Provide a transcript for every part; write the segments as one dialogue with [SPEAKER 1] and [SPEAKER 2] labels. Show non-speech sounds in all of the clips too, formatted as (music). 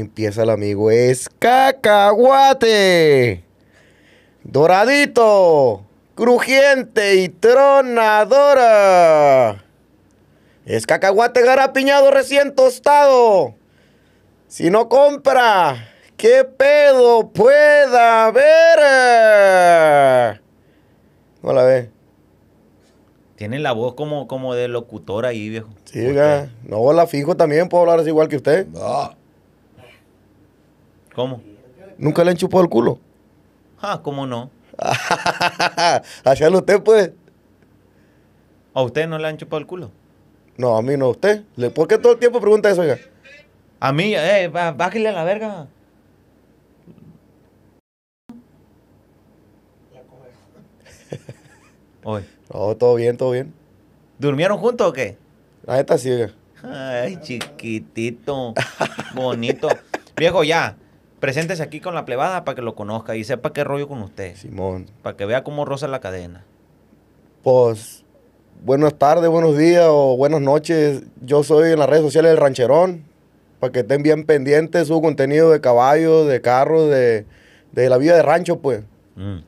[SPEAKER 1] Empieza el amigo. Es cacahuate. Doradito. Crujiente y tronadora. Es cacahuate garapiñado recién tostado. Si no
[SPEAKER 2] compra, ¿qué pedo pueda haber? No la ve. Tiene la voz como, como de locutor ahí, viejo. Sí,
[SPEAKER 1] No, la fijo también, puedo hablar así igual que usted. No. ¿Cómo? ¿Nunca le han chupado el culo?
[SPEAKER 2] Ah, ¿cómo no? no (laughs) usted, pues. ¿A usted no le han chupado el culo?
[SPEAKER 1] No, a mí no, a usted. ¿Por qué todo el tiempo pregunta eso, oiga? A mí, eh, bájale a la verga. Hoy. (laughs) No, todo bien, todo bien.
[SPEAKER 2] ¿Durmieron juntos o qué? La neta sí, oiga. Ay, chiquitito. Bonito. Viejo, ya. Preséntese aquí con la plebada para que lo conozca y sepa qué rollo con usted. Simón. Para que vea cómo roza la cadena.
[SPEAKER 1] Pues, buenas tardes, buenos días o buenas noches. Yo soy en las redes sociales del Rancherón. Para que estén bien pendientes su contenido de caballo, de carro, de, la vida de rancho, pues. Mm.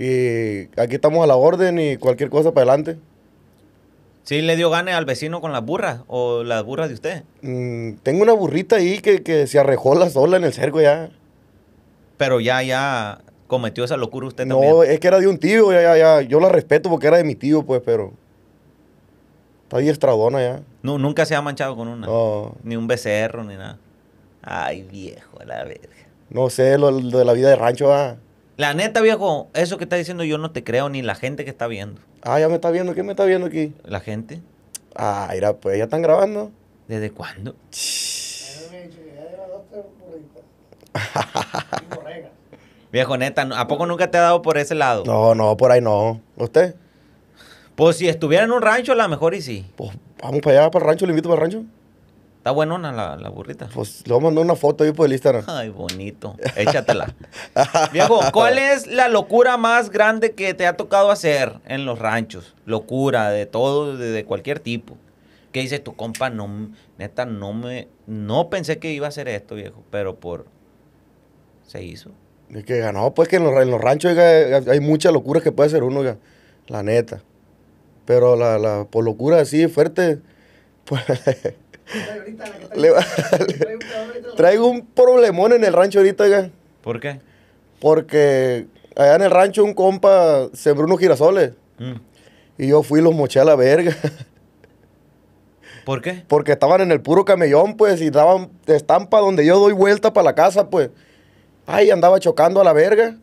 [SPEAKER 1] Y aquí estamos a la orden y cualquier cosa para adelante.
[SPEAKER 2] ¿Sí le dio gane al vecino con las burras o las burras de usted?
[SPEAKER 1] Mm, tengo una burrita ahí que, que se arrejó la sola en el cerco ya
[SPEAKER 2] pero ya, ya cometió esa locura usted no, también. No,
[SPEAKER 1] es que era de un tío, ya, ya, ya. Yo la respeto porque era de mi tío, pues, pero. Está
[SPEAKER 2] estradona ya. No, nunca se ha manchado con una. No. Ni un becerro, ni nada. Ay, viejo, la verga. No sé, lo, de la vida de rancho, va ah. La neta, viejo, eso que está diciendo yo no te creo, ni la gente que está viendo.
[SPEAKER 1] Ah, ya me está viendo. ¿Quién me está viendo aquí? La gente.
[SPEAKER 2] Ah, mira, pues ya están grabando. ¿Desde cuándo? sí (laughs) Viejo, neta, ¿a poco nunca te ha dado por ese lado? No, no, por ahí no. ¿Usted? Pues si estuviera en un rancho, la mejor y sí. Pues vamos para allá, para el rancho, le invito para el rancho. Está bueno la, la burrita. Pues le voy a mandar una foto ahí por el Instagram. Ay, bonito. Échatela. Viejo, ¿cuál (laughs) es la locura más grande que te ha tocado hacer en los ranchos? Locura de todo, de, cualquier tipo. ¿Qué dices tu compa? No, neta, no me. No pensé que iba a hacer esto, viejo, pero por se hizo.
[SPEAKER 1] Es que ganó, ah, pues que en los, en los ranchos eh, hay muchas locuras que puede hacer uno, la neta. Pero la, la por locura así fuerte, traigo un problemón en el rancho ahorita, oiga. ¿Por qué? Porque allá en el rancho un compa sembró unos girasoles. Mm. Y yo fui los moché a la verga.
[SPEAKER 2] (laughs) ¿Por qué?
[SPEAKER 1] Porque estaban en el puro camellón, pues, y daban estampa donde yo doy vuelta para la casa, pues. Ay, andaba chocando a la verga.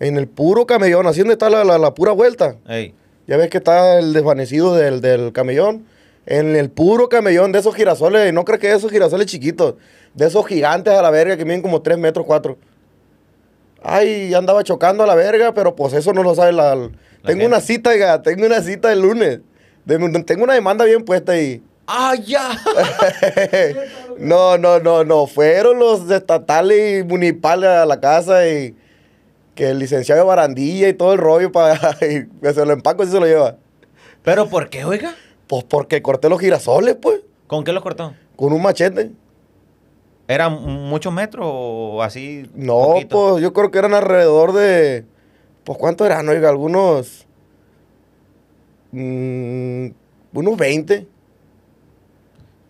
[SPEAKER 1] En el puro camellón, así donde está la, pura vuelta. Ya ves que está el desvanecido del, camellón. En el puro camellón de esos girasoles, no crees que esos girasoles chiquitos, de esos gigantes a la verga que miden como 3 metros 4. Ay, andaba chocando a la verga, pero pues eso no lo sabe la. tengo una cita, ya, tengo una cita el lunes. tengo una demanda bien puesta ahí. ¡Ay, ¡Ah, ya! (laughs) No, no, no, no. Fueron los estatales y municipales a la casa y que el licenciado de barandilla y todo el rollo para (laughs) y se lo empaco y se lo lleva.
[SPEAKER 2] ¿Pero por qué, oiga?
[SPEAKER 1] Pues porque corté los girasoles, pues.
[SPEAKER 2] ¿Con qué los cortó?
[SPEAKER 1] Con un machete.
[SPEAKER 2] ¿Eran muchos metros o así?
[SPEAKER 1] No, pues yo creo que eran alrededor de. Pues cuánto eran, oiga, algunos. Mm, unos 20.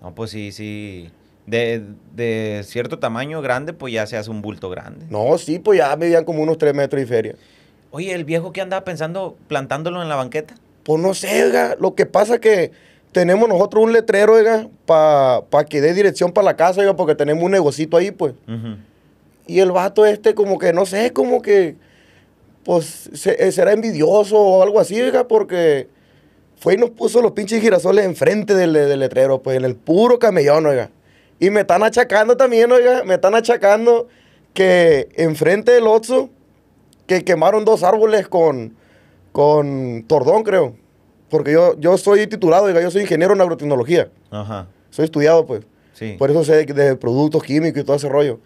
[SPEAKER 2] No, pues sí, sí de, cierto tamaño grande, pues ya se hace un bulto grande. No, sí, pues ya medían como unos tres metros y feria. Oye, ¿el viejo qué andaba pensando plantándolo en la banqueta? Pues no sé, oiga. Lo que pasa que
[SPEAKER 1] tenemos nosotros un letrero, oiga, para que dé dirección para la casa, oiga, porque tenemos un negocito ahí, pues. Y el vato este, como que, no sé, como que, pues, eh, será envidioso o algo así, oiga, porque fue y nos puso los pinches girasoles enfrente del, del letrero, pues, en el puro camellón, oiga. Y me están achacando también, oiga, me están achacando que enfrente del Otso, que quemaron dos árboles con, con tordón, creo. Porque yo, yo soy titulado, oiga, yo soy ingeniero en agrotecnología. Ajá. Soy estudiado, pues. Sí. Por eso sé de productos químicos y todo ese rollo.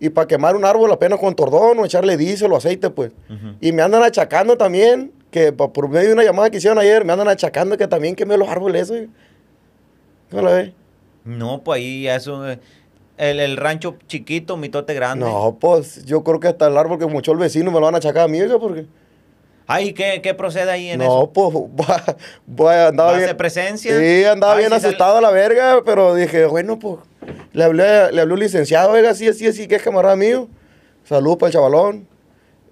[SPEAKER 1] Y para quemar un árbol apenas con tordón o echarle diésel o aceite, pues. Y me andan achacando también, que por medio de una llamada que hicieron ayer, me andan achacando que también quemé los árboles, oiga. No la ve.
[SPEAKER 2] No, pues ahí eso... Eh, el, rancho chiquito, mitote grande. No,
[SPEAKER 1] pues yo creo que hasta el árbol que mucho el vecino me lo van a achacar a mí eso porque...
[SPEAKER 2] Ay, ¿qué, qué procede ahí en eso? No,
[SPEAKER 1] pues, va, andaba presencia? Sí, andaba bien asustado a la verga, pero dije, bueno, pues, le hablé, le hablé un licenciado, oiga, así, así, así, que es camarada mío. Salud para el chavalón.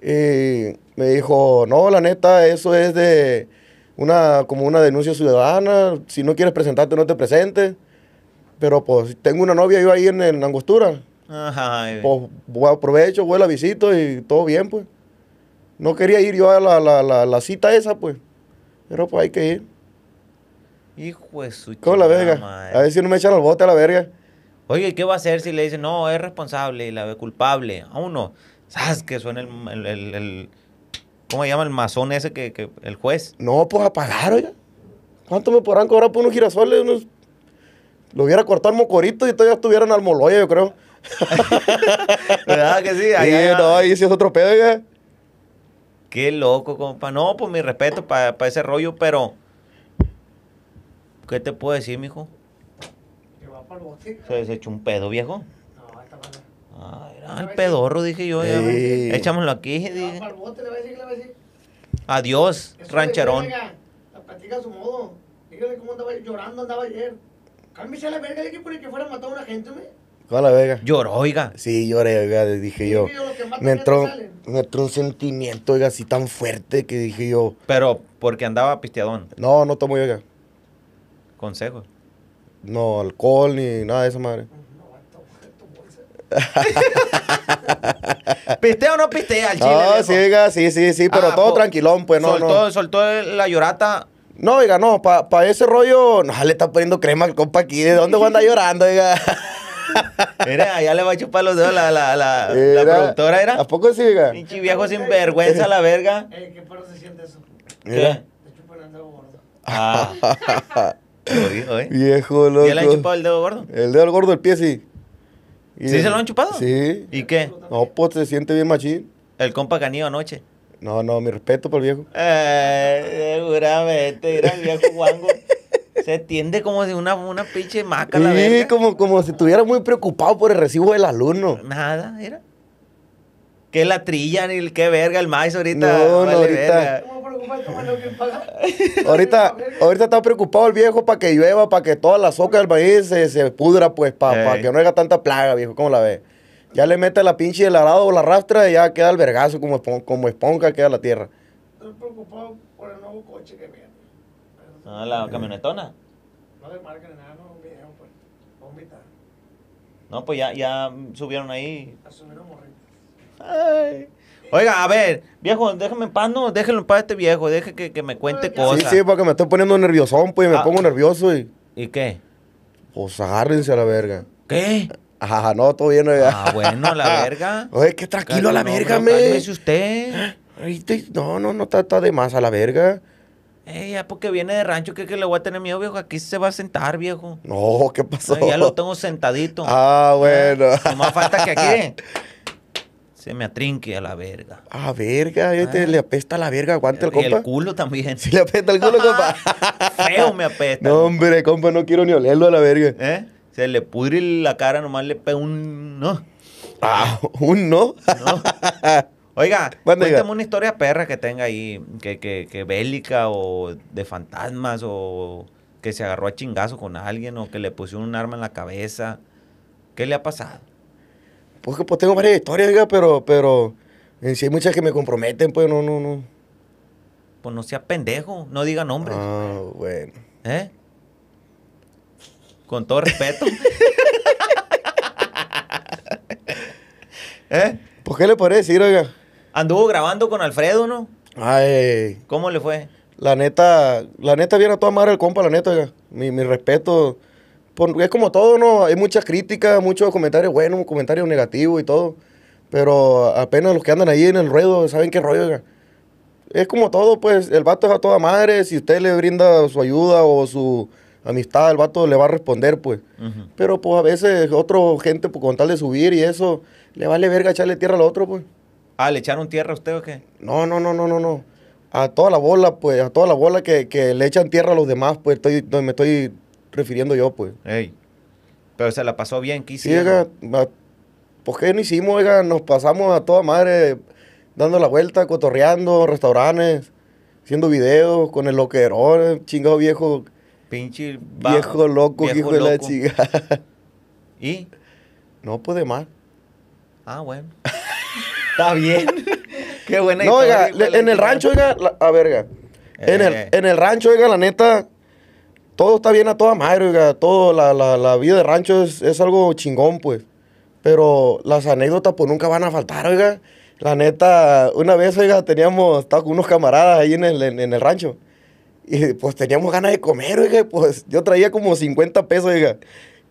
[SPEAKER 1] Y me dijo, no, la neta, eso es de una, como una denuncia ciudadana. Si no quieres presentarte, no te presentes. Pero pues tengo una novia yo ahí en, en Angostura. Ajá. Pues aprovecho, voy, la visita y todo bien, pues. No quería ir yo a la, cita esa, pues. Pero pues hay que ir.
[SPEAKER 2] Hijo de su Con la verga? A
[SPEAKER 1] ver si no me echan al bote a la verga.
[SPEAKER 2] Oye, ¿qué va a hacer si le dicen, no, es responsable y la ve culpable? A uno. ¿Sabes que suena el, el, el, ¿Cómo se llama el mazón ese que, que el juez? No, pues a pagar, oiga.
[SPEAKER 1] ¿Cuánto me podrán cobrar por unos girasoles? Unos lo hubiera cortado el mocorito y todavía estuviera en Almoloya, yo creo.
[SPEAKER 2] (laughs) ¿Verdad que sí? sí, ahí
[SPEAKER 1] sí es otro pedo, ya.
[SPEAKER 2] Qué loco, compa. No, pues mi respeto para ese rollo, pero. ¿Qué te puedo decir, mijo? Que para el bote. Se, ha hecho un pedo, viejo. No, está mal. Ah, era el pedorro, dije yo. Ya, aquí.
[SPEAKER 1] Dije. para bote, le a decir, le voy a decir.
[SPEAKER 2] Adiós, rancherón.
[SPEAKER 1] la platica a su modo. Dígale cómo andaba llorando, andaba ayer a la verga, dije, por el que fuera a matar a una gente, güey.
[SPEAKER 2] a la verga? Lloró, oiga.
[SPEAKER 1] Sí, lloré, oiga, dije yo. me entró, me entró un sentimiento, oiga, así tan fuerte que dije yo. Pero, porque
[SPEAKER 2] andaba pisteadón.
[SPEAKER 1] No, no tomo, oiga. Consejo. No, alcohol ni nada de esa madre.
[SPEAKER 2] (laughs) ¿Pistea o no pistea el chile? No, sí,
[SPEAKER 1] oiga, sí, sí, sí, pero ah, todo tranquilón, pues no. Soltó, no.
[SPEAKER 2] soltó la llorata
[SPEAKER 1] no, oiga, no, para pa ese rollo, no, le está poniendo crema al compa aquí. ¿De dónde va a andar llorando, oiga? (laughs)
[SPEAKER 2] Mira, ya le va a chupar los dedos la, la, la, productora, ¿era? ¿A
[SPEAKER 1] poco sí, oiga? Pinche viejo sin vergüenza, la verga.
[SPEAKER 2] (laughs) ¿Qué perro se siente eso?
[SPEAKER 1] ¿Qué? Te chupan el dedo gordo. Ah. (laughs) ¿eh? Viejo loco. ¿Ya le han chupado el dedo gordo? El dedo gordo, el pie sí. ¿Sí se lo han chupado? Sí. ¿Y qué? No, pues se siente bien machín. El compa canío anoche. No, no, mi respeto por el viejo.
[SPEAKER 2] Eh, seguramente, mira el viejo guango. Se tiende como de una, una pinche maca la Sí,
[SPEAKER 1] como, si estuviera muy preocupado por el recibo del alumno.
[SPEAKER 2] Nada, era. Que la trilla ni el qué verga el maíz ahorita. No, no, ahorita. ahorita, ahorita está preocupado el viejo para que llueva,
[SPEAKER 1] para que toda la soca del país se, pudra, pues, para, para que no haya tanta plaga, viejo. ¿Cómo la ves? Ya le mete la pinche del arado o la rastra y ya queda el vergazo como, esponja, como esponja queda la tierra. Estoy preocupado por el nuevo coche que viene.
[SPEAKER 2] Ah, la eh, camionetona.
[SPEAKER 1] No le marquen nada, no, viejo. pues. Bombita.
[SPEAKER 2] No, pues ya, ya subieron ahí. Asumieron morritos. Ay. Oiga, a ver, viejo, déjame en paz, no, déjelo en paz a este viejo, deje que, me cuente cosas. Sí, sí,
[SPEAKER 1] porque me estoy poniendo nerviosón, pues, y me ah. pongo nervioso y... ¿Y qué? Pues agárrense a la verga. ¿Qué? Ajá, no, todo bien. No, ah, bueno, la (laughs) verga. Oye, qué tranquilo a la verga, no, si usted. No, no, no está, de más a la verga.
[SPEAKER 2] Eh, ya porque viene de rancho, ¿qué que le voy a tener miedo, viejo? Aquí se va a sentar, viejo.
[SPEAKER 1] No, ¿qué pasó? ya lo
[SPEAKER 2] tengo sentadito.
[SPEAKER 1] Ah, ah bueno. No
[SPEAKER 2] más falta que aquí. (laughs) Se me atrinque a la verga.
[SPEAKER 1] Ah, verga, este le apesta a la verga, aguanta el compa. Y el
[SPEAKER 2] culo también. (laughs) Sí, le apesta el culo, compa. Feo me apesta.
[SPEAKER 1] No, hombre, compa, no quiero ni olerlo a la verga.
[SPEAKER 2] ¿Eh? se le pudre la cara, nomás le pega un no. Ah, (laughs) un no. Oiga, (laughs) cuéntame una historia perra que tenga ahí, que, que, bélica o de fantasmas o que se agarró a chingazo con alguien o que le pusieron un arma en la cabeza. ¿Qué le ha pasado?
[SPEAKER 1] Pues pues tengo varias historias, oiga, pero, pero hay muchas que me comprometen, pues no, no, no.
[SPEAKER 2] Pues no sea pendejo, no diga nombres. Ah, bueno. ¿Eh? con todo respeto. (laughs) ¿Eh? ¿Por qué le parece decir, oiga? Anduvo grabando con Alfredo, ¿no?
[SPEAKER 1] Ay. ¿Cómo le fue? La neta, la neta viene a toda madre el compa, la neta, oiga. Mi, respeto. es como todo, ¿no? Hay mucha crítica, muchos comentarios buenos, comentarios negativos y todo. Pero apenas los que andan ahí en el ruedo saben qué rollo, oiga. Es como todo, pues, el vato es a toda madre. Si usted le brinda su ayuda o su amistad, el vato le va a responder, pues. Pero pues a veces ...otro gente, pues con tal de subir y eso, le vale verga echarle tierra al otro, pues.
[SPEAKER 2] Ah, ¿le echaron tierra a usted o qué?
[SPEAKER 1] No, no, no, no, no, no. A toda la bola, pues, a toda la bola que, le echan tierra a los demás, pues, estoy, me estoy refiriendo yo, pues.
[SPEAKER 2] Ey. Pero se la pasó bien, ¿qué hicieron?
[SPEAKER 1] Sí, oiga, pues, ¿qué no hicimos, oiga? Nos pasamos a toda madre dando la vuelta, cotorreando, restaurantes, haciendo videos con el loquerón, chingado viejo
[SPEAKER 2] Pinche viejo loco, viejo hijo de la chica.
[SPEAKER 1] ¿Y? No, puede mal. Ah, bueno. (laughs) Está bien. Qué buena no, historia. No, oiga, en el rancho, eh. oiga, a verga. En, el, en el rancho, oiga, la neta, todo está bien a toda madre, oiga. Todo, la, la, vida de rancho es, algo chingón, pues. Pero las anécdotas, pues, nunca van a faltar, oiga. La neta, una vez, oiga, teníamos, estaba con unos camaradas ahí en el rancho. Y pues teníamos ganas de comer, oiga, pues yo traía como 50 pesos, oiga.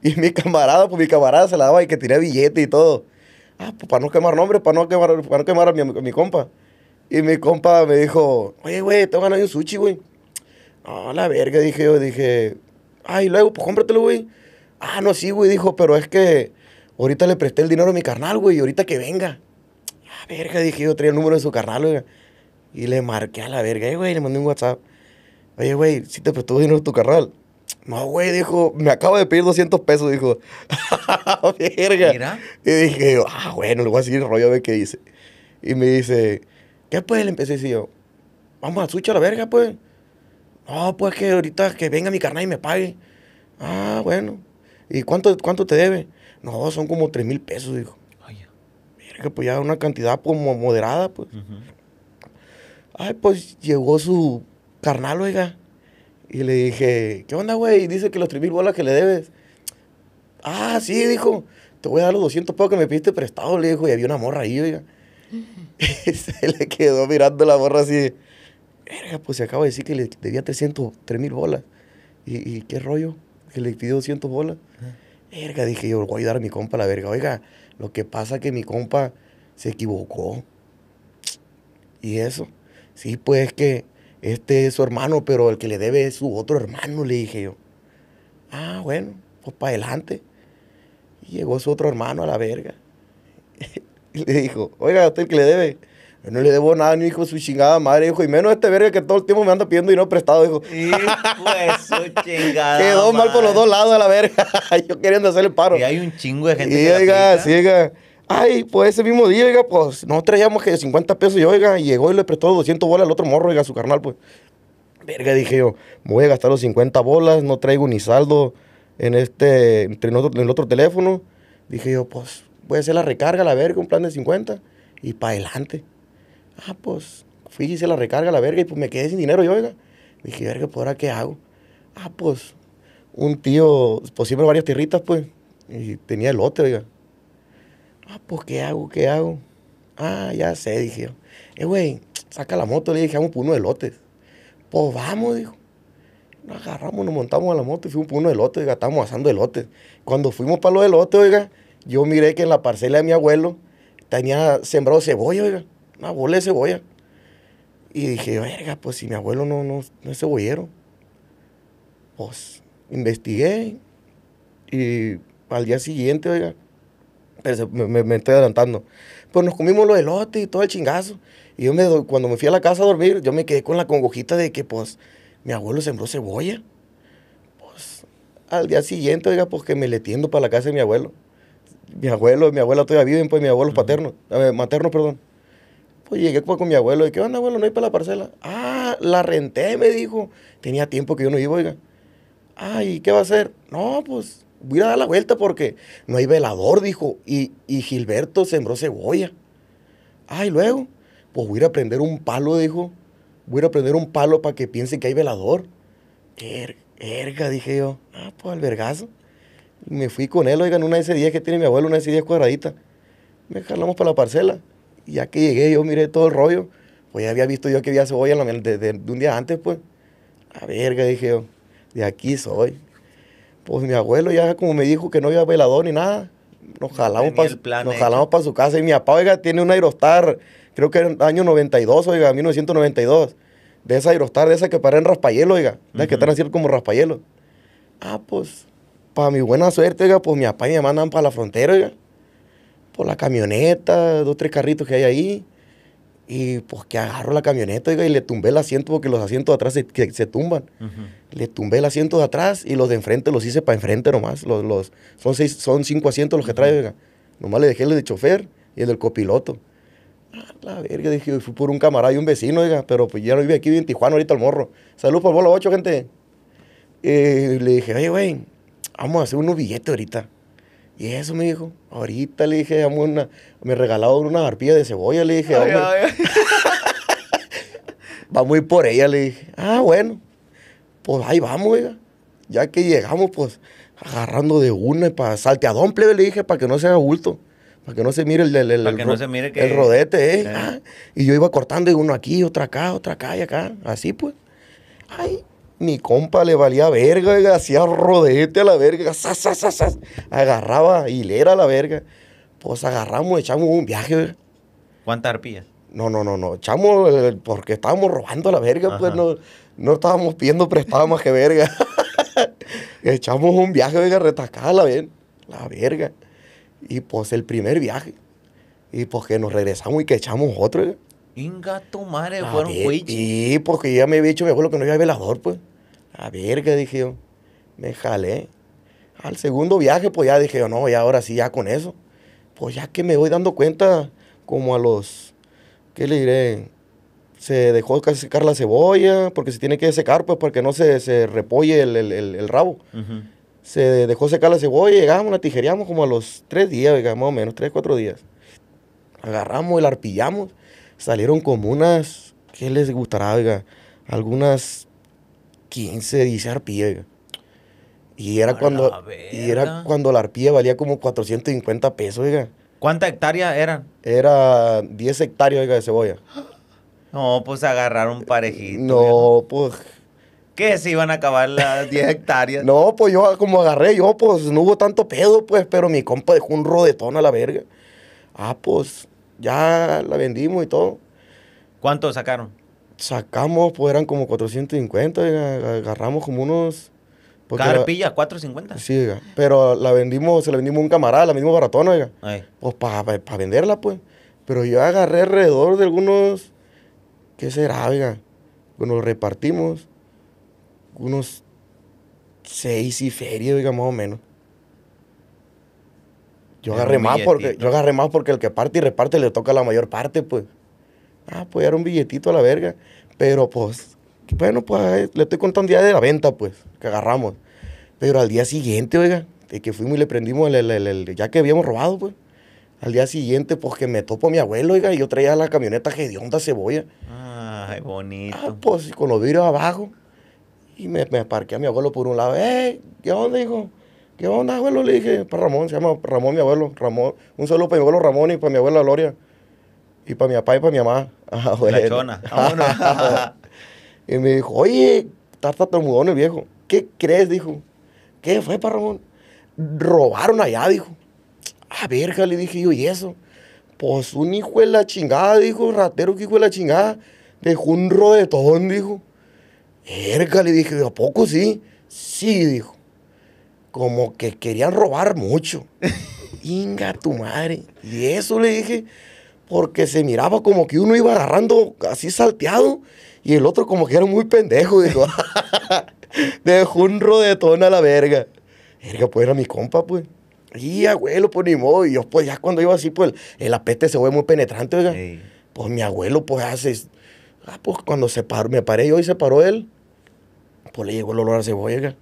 [SPEAKER 1] Y mi camarada, pues mi camarada se la daba y que tenía billete y todo. Ah, pues para no quemar nombres, para no quemar, para quemar a mi, compa. Y mi compa me dijo, oye, güey, tengo ganas a un sushi, güey. Ah, la verga, dije yo, dije, ay, luego, pues cómpratelo, güey. Ah, no, sí, güey, dijo, pero es que ahorita le presté el dinero a mi carnal, güey, y ahorita que venga. Ah, verga, dije yo, traía el número de su carnal, güey. Y le marqué a la verga, eh, güey, le mandé un WhatsApp. Oye, güey, si te prestó dinero tu carral. No, güey, dijo, me acabo de pedir 200 pesos, dijo. (laughs) ¿Mira? Y dije, ah, bueno, le voy a seguir el rollo a ver qué dice. Y me dice, ¿qué pues? Le empecé a yo, vamos a sucha a la verga, pues. No, pues que ahorita que venga mi carnal y me pague. Ah, bueno. ¿Y cuánto, cuánto te debe? No, son como 3 mil pesos, dijo. Mira que pues ya una cantidad como moderada, pues. Ay, pues llegó su carnal, oiga. Y le dije, ¿qué onda, güey? Dice que los 3 mil bolas que le debes. Ah, sí, dijo, te voy a dar los 200 pesos que me piste prestado, le dijo, y había una morra ahí, oiga. (laughs) y se le quedó mirando la morra así, verga, pues se acaba de decir que le debía 300, 3 mil bolas. Y, ¿Y, qué rollo? Que le pidió 200 bolas. Verga, dije yo, voy a dar a mi compa la verga. Oiga, lo que pasa es que mi compa se equivocó. Y eso. Sí, pues que este es su hermano, pero el que le debe es su otro hermano, le dije yo. Ah, bueno, pues para adelante. Y llegó su otro hermano a la verga. (laughs) y le dijo, oiga, usted el que le debe. no le debo nada, ni hijo su chingada madre, hijo. Y menos este verga que todo el tiempo me anda pidiendo ha prestado, hijo. Y pues
[SPEAKER 2] su (laughs) chingada. Quedó mal por los dos lados a la verga. (laughs) Yo queriendo el paro. Y hay un chingo de gente. Sí, oiga, sí,
[SPEAKER 1] Ay, pues ese mismo día, oiga, pues no traíamos que 50 pesos y oiga, y llegó y le prestó 200 bolas al otro morro, oiga, a su carnal, pues. Verga, dije yo, voy a gastar los 50 bolas, no traigo ni saldo en este, entre el otro, en el otro teléfono. Dije yo, pues voy a hacer la recarga, la verga, un plan de 50 y para adelante. Ah, pues fui y hice la recarga, la verga, y pues me quedé sin dinero, yo, oiga. Dije, verga, ¿por pues, ahora qué hago? Ah, pues un tío, pues siempre varias tierritas, pues, y tenía el lote, oiga. Ah, pues, ¿qué hago? ¿Qué hago? Ah, ya sé, dije Eh, güey, saca la moto, le dije, vamos por de elotes. Pues vamos, dijo. Nos agarramos, nos montamos a la moto y fuimos por unos elotes, oiga, estábamos asando elotes. Cuando fuimos para los elotes, oiga, yo miré que en la parcela de mi abuelo tenía sembrado cebolla, oiga, una bola de cebolla. Y dije, verga, pues si mi abuelo no, no, no es cebollero. Pues investigué y al día siguiente, oiga, pero me, me, estoy adelantando. Pues nos comimos los elotes y todo el chingazo. Y yo me, cuando me fui a la casa a dormir, yo me quedé con la congojita de que, pues, mi abuelo sembró cebolla. Pues, al día siguiente, oiga, pues que me le tiendo para la casa de mi abuelo. Mi abuelo, y mi abuela todavía viven, pues, mi abuelo paterno, materno, perdón. Pues llegué pues, con mi abuelo, ¿y qué onda, abuelo? No hay para la parcela. Ah, la renté, me dijo. Tenía tiempo que yo no iba, oiga. Ay, ah, ¿qué va a hacer? No, pues, voy a dar la vuelta porque no hay velador, dijo. Y, Gilberto sembró cebolla. Ay, luego, pues voy a ir a prender un palo, dijo. Voy a ir a prender un palo para que piensen que hay velador. qué er, erga, dije yo. Ah, pues albergazo. me fui con él, oigan, una de que tiene mi abuelo, una de cuadradita 10 cuadradita Me jalamos para la parcela. Y ya que llegué, yo miré todo el rollo. Pues ya había visto yo que había cebolla de, de un día antes, pues. A verga, dije yo. De aquí soy. Pues mi abuelo ya como me dijo que no había velador ni nada, nos jalamos, para, nos para su casa. Y mi papá, oiga, tiene un Aerostar, creo que era el año 92, oiga, 1992. De esa Aerostar, de esa que paré en Raspayelo, oiga. de que están haciendo como Raspayelo. Ah, pues, para mi buena suerte, oiga, pues mi papá y mi mamá para la frontera, oiga. Por la camioneta, dos, tres carritos que hay ahí. Y pues que agarro la camioneta y le tumbé el asiento porque los asientos de atrás se, se tumban. Le tumbé el asiento de atrás y los de enfrente los hice para enfrente nomás. Los, son, son cinco asientos los que trae, Nomás le dejé el de chofer y el del copiloto. la verga, dije, fue por un camarada y un vecino, oiga, pero pues ya no vive aquí, vive en Tijuana ahorita el morro. saludos por los ocho gente. y eh, le dije, oye, güey, vamos a hacer unos billetes ahorita. Y eso me dijo, ahorita le dije, una, me regalaron una arpilla de cebolla, le dije, vamos a ir por ella, le dije, ah, bueno, pues ahí vamos, oiga. Ya que llegamos, pues agarrando de una para salteadón, plebe, le dije, para que no sea haga bulto. Para que no se mire el, el, rodete, ¿eh? Ah, y yo iba cortando y uno aquí, otra acá, otra acá y acá. Así pues. Ay, mi compa le valía verga, hacía rodete a la verga, agarraba hilera a la verga. Pues agarramos, echamos un viaje.
[SPEAKER 2] ¿Cuántas arpías?
[SPEAKER 1] No, no, no, no. Echamos porque estábamos robando a la verga, pues no, estábamos pidiendo prestado más que verga. (laughs) echamos un viaje, verga, retacada la, la verga. Y pues el primer viaje. Y pues que nos regresamos y que echamos otro.
[SPEAKER 2] Inga tu madre, fueron
[SPEAKER 1] Y porque ya me había dicho mi abuelo que no había velador, pues. A verga, dije yo. Me jalé. Al segundo viaje, pues ya dije yo, no, ya ahora sí, ya con eso. Pues ya que me voy dando cuenta, como a los, ¿qué le diré? Se dejó secar la cebolla, porque se tiene que secar, pues, para que no se, se repolle el, rabo. Se dejó secar la cebolla, llegamos, la tijeríamos como a los tres días, más o menos, tres, cuatro días. Agarramos y la arpillamos. Salieron como unas, ¿qué les gustará, oiga? Algunas 15, 10 arpía, Y era, cuando, y era cuando la arpía valía como 450 pesos, oiga. ¿Cuánta hectáreas
[SPEAKER 2] eran? Era 10 hectáreas, oiga, de cebolla. (gasps) No, pues agarraron parejito. No, pues... ¿Qué? ¿Se iban a acabar las 10 (laughs) hectáreas? No, pues yo
[SPEAKER 1] como agarré, yo pues no hubo tanto pedo, pues, pero mi compa dejó un rodetón a la verga. Ah, pues ya la vendimos y todo.
[SPEAKER 2] ¿Cuánto sacaron?
[SPEAKER 1] sacamos, pues eran como 450, agarramos como unos... Cada
[SPEAKER 2] 4.50. Sí,
[SPEAKER 1] Pero la vendimos, se la vendimos a un camarada, la vendimos baratona, oiga. Pues para venderla, pues. Pero yo agarré alrededor de algunos, ¿qué será, oiga? Bueno, lo repartimos, unos seis y feria, oiga, más o menos. Yo agarré más porque, yo agarré más porque el que parte y reparte le toca la mayor parte, pues. Ah, pues era un billetito a la verga. Pero pues, bueno, pues le estoy contando día de la venta, pues, que agarramos. Pero al día siguiente, oiga, de que fuimos y le prendimos el, ya que habíamos robado, pues. Al día siguiente, pues que me topo a mi abuelo, oiga, y yo traía la camioneta Que de onda cebolla.
[SPEAKER 2] Ay, bonito.
[SPEAKER 1] Ah, pues con los vidrios abajo. Y me, me parqué a mi abuelo por un lado. Eh ¿Qué onda, hijo? ¿Qué onda, abuelo? Le dije, para pues, Ramón, se llama Ramón mi abuelo. Ramón. Un saludo para mi abuelo Ramón y para mi abuela Gloria. Y para mi papá y para mi mamá. (laughs) Ah, (laughs) ah, bueno. y me dijo, oye, estás tartamudón el viejo. ¿Qué crees? Dijo. ¿Qué fue, Parramón? Robaron allá, dijo. Ah, verga, le dije yo, ¿y eso? Pues un hijo de la chingada, dijo, ratero que hijo de la chingada. Dejó un rodetón, dijo. Verga, le dije, ¿a poco sí? Sí, dijo. Como que querían robar mucho. (laughs) Inga tu madre. Y eso le dije porque se miraba como que uno iba agarrando así salteado y el otro como que era muy pendejo. Dijo, (laughs) dejó un rodetón a la verga. Verga, pues era mi compa, pues. Y abuelo, pues ni modo. Y yo, pues ya cuando iba así, pues el, apete se fue muy penetrante, oiga. Pues mi abuelo, pues hace. Ah, pues cuando se paró, me paré yo y se paró él, pues le llegó el olor a cebolla, oiga.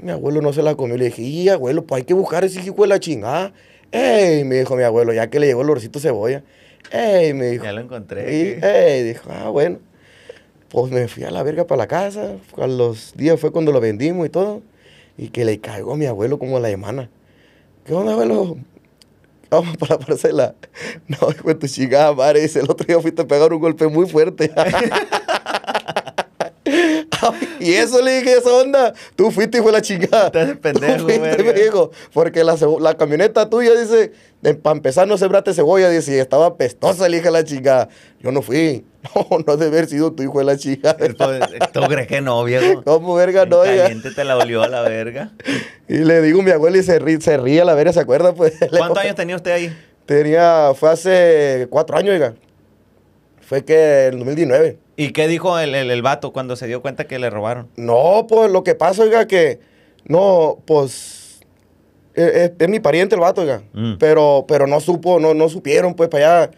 [SPEAKER 1] Mi abuelo no se la comió. Le dije, y abuelo, pues hay que buscar ese hijo de la chingada. ¡Ey! Me dijo mi abuelo, ya que le llegó el olorcito cebolla. ¡Ey! Me dijo.
[SPEAKER 2] Ya lo encontré. Y,
[SPEAKER 1] ¡Ey! Dijo, ah, bueno. Pues me fui a la verga para la casa. A los días fue cuando lo vendimos y todo. Y que le caigo a mi abuelo como a la hermana. ¿Qué onda, abuelo? Vamos para la parcela. (laughs) No, hijo de tu chingada madre. Dice, el otro día fuiste a pegar un golpe muy fuerte. (laughs) y eso le dije, esa onda, tú fuiste hijo de la chingada. Estás pendejo, dijo, Porque la, camioneta tuya, dice, para empezar no sembraste cebolla, dice, y estaba pestosa, le dije la chingada. Yo no fui. (laughs) No, no debe haber sido tu hijo de la chingada.
[SPEAKER 2] ¿Tú crees que no, viejo? ¿Cómo verga no? La gente te la olió a la verga.
[SPEAKER 1] y le digo a mi abuelo y se, ríe, se ríe a la verga, ¿se acuerda? Pues, (laughs)
[SPEAKER 2] ¿Cuántos años tenía usted ahí?
[SPEAKER 1] Tenía, fue hace cuatro años, diga. Fue que el 2019.
[SPEAKER 2] ¿Y qué dijo el, el, vato cuando se dio cuenta que le robaron? No, pues lo que pasa, oiga, que
[SPEAKER 1] no, pues e, e, es, mi pariente el vato, oiga. Mm. Pero, pero no supo, no, no supieron, pues, para allá.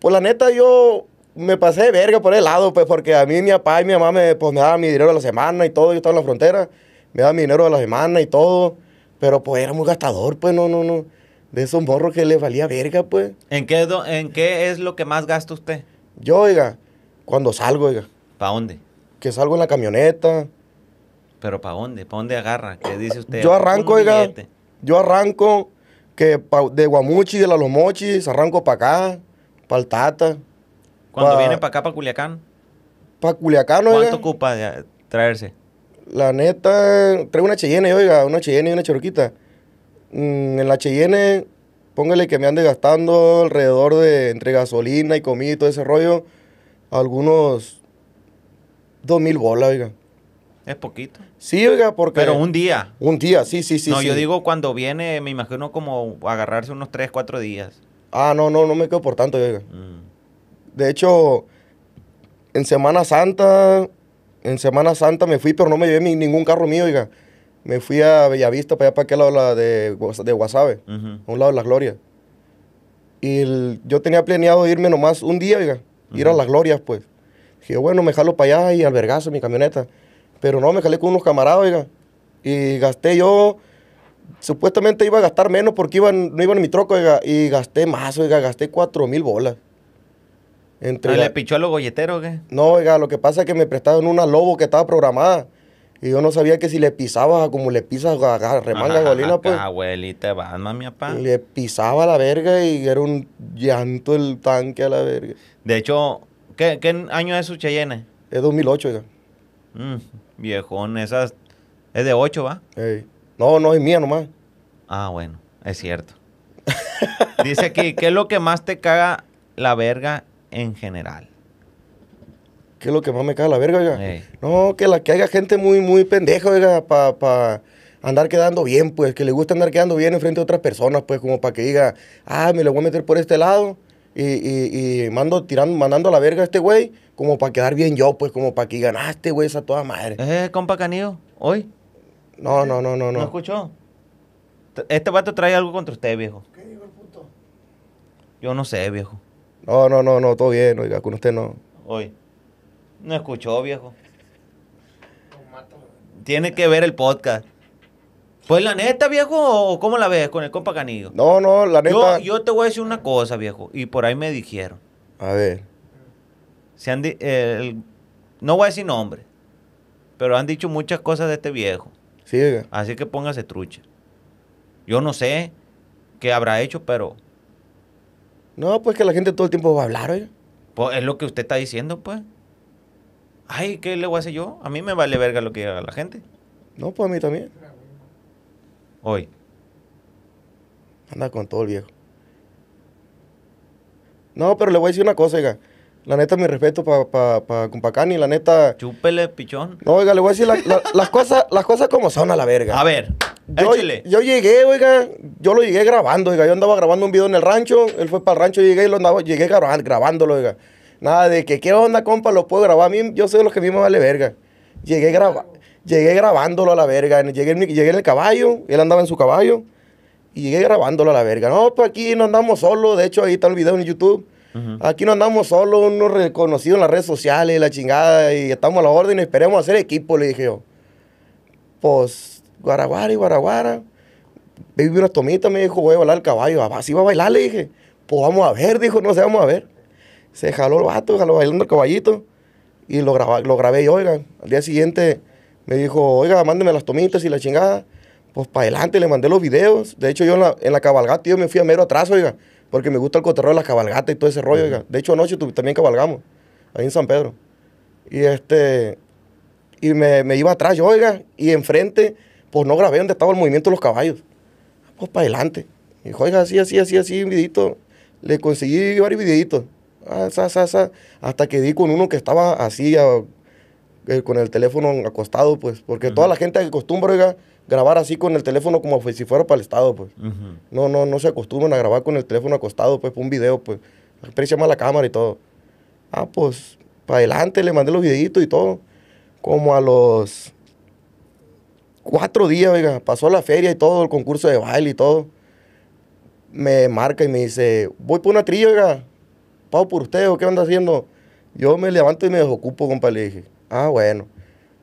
[SPEAKER 1] Pues la neta, yo me pasé de verga por el lado, pues, porque a mí mi papá y mi mamá me, pues, daban mi dinero a la semana y todo, yo estaba en la frontera, me daban mi dinero a la semana y todo. Pero pues era muy gastador, pues, no, no, no. De esos morros que le valía verga,
[SPEAKER 2] pues. ¿En qué, en qué es lo que más gasta usted? Yo, oiga. Cuando salgo, oiga. ¿Para dónde? Que salgo en la camioneta. ¿Pero para dónde? ¿Para dónde agarra? ¿Qué dice usted? Yo arranco, oiga.
[SPEAKER 1] Yo arranco que de Guamuchi, de la Lomochi. arranco para acá, para el Tata.
[SPEAKER 2] ¿Cuándo viene para acá, para Culiacán?
[SPEAKER 1] Para Culiacán, oiga. ¿Cuánto ocupa traerse? La neta, traigo una Cheyenne, oiga, una Cheyenne y una Chorquita. Mm, en la Cheyenne, póngale que me ande gastando alrededor de entre gasolina y comida y todo ese rollo, algunos dos mil bolas, oiga. Es poquito. Sí,
[SPEAKER 2] oiga, porque... Pero un día.
[SPEAKER 1] Un día, sí, sí, sí. No, yo
[SPEAKER 2] digo cuando viene, me imagino como agarrarse unos tres, cuatro días.
[SPEAKER 1] Ah, no, no, no me quedo por tanto, oiga. Mm. De hecho, en Semana Santa, en Semana Santa me fui, pero no me llevé ningún carro mío, oiga. Me fui a Bellavista, para allá, para aquel lado la de, de Guasave, a un lado de La Gloria Y yo tenía planeado irme nomás un día, oiga ir a las glorias, pues. Dije, bueno, me jalo para allá y albergazo mi camioneta. Pero no, me jalé con unos camaradas, oiga. Y gasté yo, supuestamente iba a gastar menos porque iban, no iban en mi troco, oiga. Y gasté más, oiga, gasté cuatro mil bolas. Entre ah, ¿Le la...
[SPEAKER 2] pichó a los golleteros qué? No, oiga, lo que
[SPEAKER 1] pasa es que me prestaron una lobo que estaba programada. Y yo no sabía que si le pisabas, como le pisas a
[SPEAKER 2] remanga golina, pues. Abuelita, van Le pisaba la verga y era
[SPEAKER 1] un llanto el tanque a la verga.
[SPEAKER 2] De hecho, ¿qué, año es su Cheyenne? Es 2008, ya. Mm, viejón, esas. Es de 8, ¿va? No, no es mía nomás. Ah, bueno, es cierto. Dice aquí, ¿qué es lo que más te caga la verga en general? ¿Qué es lo
[SPEAKER 1] que más me cae la verga, oiga? No, que la que haya gente muy, muy pendeja, oiga, para andar quedando bien, pues, que le gusta andar quedando bien en frente de otras personas, pues, como para que diga, ah, me lo voy a meter por este lado y, mando, tirando, mandando a la verga a este güey, como para quedar bien yo,
[SPEAKER 2] pues, como para que ganaste, ah, este güey es a toda madre. ¿Eh, compa Canillo hoy? No, no, no, no, no. escuchó? Este vato trae algo contra usted, viejo. ¿Qué dijo el puto? Yo no sé, viejo. No, no, no, no, todo bien, oiga, con usted no. Hoy. No escuchó, viejo. Tiene que ver el podcast. Pues la neta, viejo, o cómo la ves con el compa Canillo. No, no, la neta. Yo, te voy a decir una cosa, viejo, y por ahí me dijeron. A ver. Se han no voy a decir nombre, pero han dicho muchas cosas de este viejo. Sí, Así que póngase trucha. Yo no sé qué habrá hecho, pero.
[SPEAKER 1] No, pues que la gente todo el tiempo va a hablar, hoy
[SPEAKER 2] Pues es lo que usted está diciendo, pues ay, ¿qué le voy a hacer yo? A mí me vale verga lo que haga la gente.
[SPEAKER 1] No, pues a mí también. Hoy. Anda con todo el viejo. No, pero le voy a decir una cosa, oiga. La neta, mi respeto para pa, pa, la neta.
[SPEAKER 2] Chúpele, pichón.
[SPEAKER 1] No, oiga, le voy a decir las, cosas, las cosas como son a la verga. A ver, yo, yo llegué, oiga, yo lo llegué grabando, oiga. Yo andaba grabando un video en el rancho, él fue para el rancho, llegué y lo andaba, llegué grabándolo, oiga. Nada de que, ¿qué onda, compa? Lo puedo grabar. yo soy de los que a mí me vale verga. Llegué, llegué grabándolo a la verga. Llegué, en el caballo, él andaba en su caballo. Y llegué grabándolo a la verga. No, pues aquí no andamos solos. De hecho, ahí está el video en YouTube. Aquí no andamos solos, unos reconocido en las redes sociales, la chingada, y estamos a la orden y esperemos hacer equipo, le dije yo. Pues, Guaraguara y Guaraguara. Baby unas tomitas, me dijo, voy a bailar el caballo. Así ah, va a bailar, le dije. Pues vamos a ver, dijo, no sé, vamos a ver. Se jaló el vato, jaló bailando el caballito. Y lo, lo grabé yo, oiga Al día siguiente me dijo, oiga, mándeme las tomitas y la chingada. Pues para adelante, le mandé los videos. De hecho, yo en la, cabalgata, yo me fui a mero atrás, oiga. Porque me gusta el cotorreo de la cabalgata y todo ese rollo, oiga. De hecho, anoche tú, también cabalgamos, ahí en San Pedro. Y este, y me, iba atrás yo, oiga. Y enfrente, pues no grabé donde estaba el movimiento de los caballos. Pues para adelante. dijo, oiga, así, así, así, así, un videito. Le conseguí varios videitos. Ah, hasta que di con uno que estaba así, eh, con el teléfono acostado, pues, porque toda la gente acostumbra, grabar así con el teléfono como si fuera para el Estado, pues. No, no, no se acostumbran a grabar con el teléfono acostado, pues, un video, pues. Aprecia más la cámara y todo. Ah, pues, para adelante, le mandé los videitos y todo. Como a los cuatro días, oiga, pasó la feria y todo, el concurso de baile y todo. Me marca y me dice, voy por una trilla, oiga, Pau, por ustedes o qué anda haciendo? Yo me levanto y me desocupo, compa, le dije. Ah, bueno.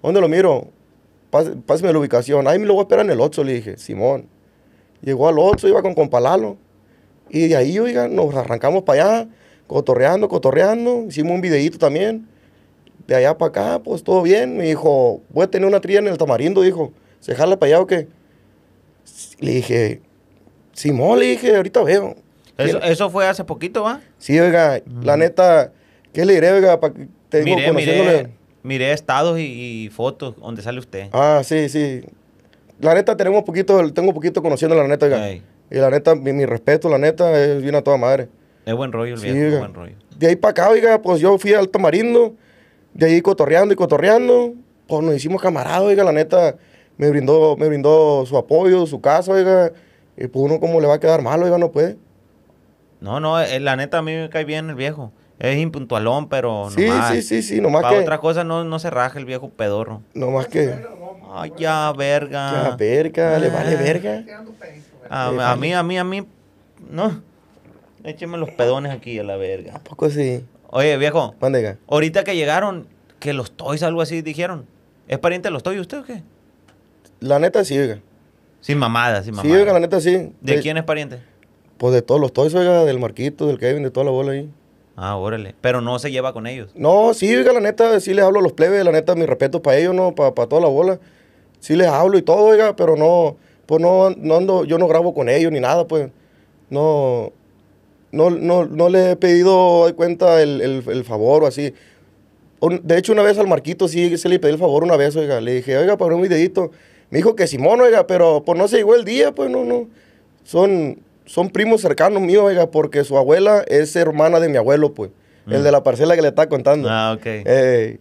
[SPEAKER 1] ¿Dónde lo miro? Páseme la ubicación. Ahí me lo voy a esperar en el 8, le dije. Simón. Llegó al 8, iba con compalalo. Y de ahí, oiga, nos arrancamos para allá, cotorreando, cotorreando. Hicimos un videito también. De allá para acá, pues todo bien. Me dijo, voy a tener una tría en el tamarindo, dijo. ¿Se jala para allá o qué? Le dije, Simón, le dije, ahorita veo.
[SPEAKER 2] Eso, fue hace poquito, ¿va?
[SPEAKER 1] Sí, oiga, la mm. neta, ¿qué le diré, oiga? Para que te digo,
[SPEAKER 2] miré, estados y, fotos donde sale usted.
[SPEAKER 1] Ah, sí, sí. La neta, tenemos poquito, tengo poquito conociendo la neta, oiga. Y la neta, mi, respeto, la neta, es a toda madre.
[SPEAKER 2] Es buen rollo el viejo, es buen rollo.
[SPEAKER 1] De ahí para acá, oiga, pues yo fui al Tamarindo, de ahí cotorreando y cotorreando, pues nos hicimos camaradas, oiga, la neta, me brindó, me brindó su apoyo, su casa, oiga, y pues uno como le va a quedar malo, oiga, no puede.
[SPEAKER 2] No, no, eh, la neta a mí me cae bien el viejo. Es impuntualón, pero sí, Sí, sí, sí, nomás para otra cosa no, no se raja el viejo pedorro. Nomás que... Ay, ya, verga. Ya, verga, le vale eh. verga. A, mí, a mí, a mí, no. Écheme los pedones aquí a la verga. ¿A poco sí? Oye, viejo. Mándega. Ahorita que llegaron, que los toys, algo así, dijeron. ¿Es pariente de los toys usted o qué?
[SPEAKER 1] La neta sí, oiga. Sin mamada, sin mamada Sí, oiga,
[SPEAKER 2] la neta sí. ¿De quién es pariente?
[SPEAKER 1] Pues de todos los toys, oiga, del Marquito,
[SPEAKER 2] del Kevin, de toda la bola ahí. Ah, órale. Pero no se lleva con ellos.
[SPEAKER 1] No, sí, oiga, la neta, sí les hablo a los plebes, la neta, mi respeto para ellos, ¿no? Para toda la bola. Sí les hablo y todo, oiga, pero no, pues no, no ando, yo no grabo con ellos ni nada, pues. No, no, no, no les he pedido, hay cuenta, el, favor o así. De hecho, una vez al Marquito sí se le pedí el favor una vez, oiga. Le dije, oiga, para un videito. Me dijo que Simón, oiga, pero pues no se llegó el día, pues no, no. Son, son primos cercanos míos, oiga, porque su abuela es hermana de mi abuelo, pues. El de la parcela que le está contando. Ah, ok. Eh,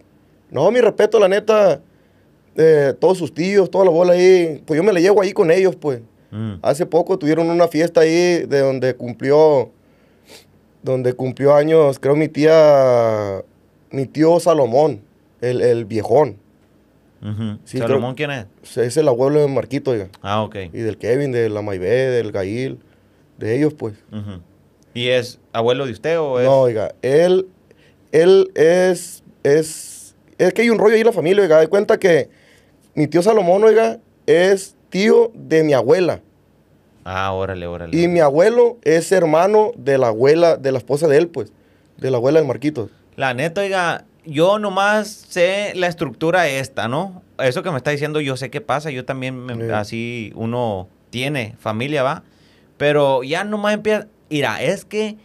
[SPEAKER 1] no, mi respeto, la neta, de eh, todos sus tíos, toda la bola ahí, pues yo me la llevo ahí con ellos, pues. Mm. Hace poco tuvieron una fiesta ahí de donde cumplió, donde cumplió años, creo mi tía, mi tío Salomón, el, viejón.
[SPEAKER 2] ¿Salomón quién es?
[SPEAKER 1] Es el abuelo de Marquito, oiga. Ah, ok. Y del Kevin, de la del Gail de ellos, pues. ¿Y es abuelo de usted o es...? No, oiga, él, él es, es, es que hay un rollo ahí en la familia, oiga, de cuenta que mi tío Salomón, oiga, es tío de mi abuela.
[SPEAKER 2] Ah, órale, órale.
[SPEAKER 1] Y mi abuelo es hermano de la abuela, de la esposa de él, pues, de la abuela del Marquitos.
[SPEAKER 2] La neta, oiga, yo nomás sé la estructura esta, ¿no? Eso que me está diciendo, yo sé qué pasa, yo también así uno tiene familia, ¿va? Pero ya nomás empieza. Mira, es que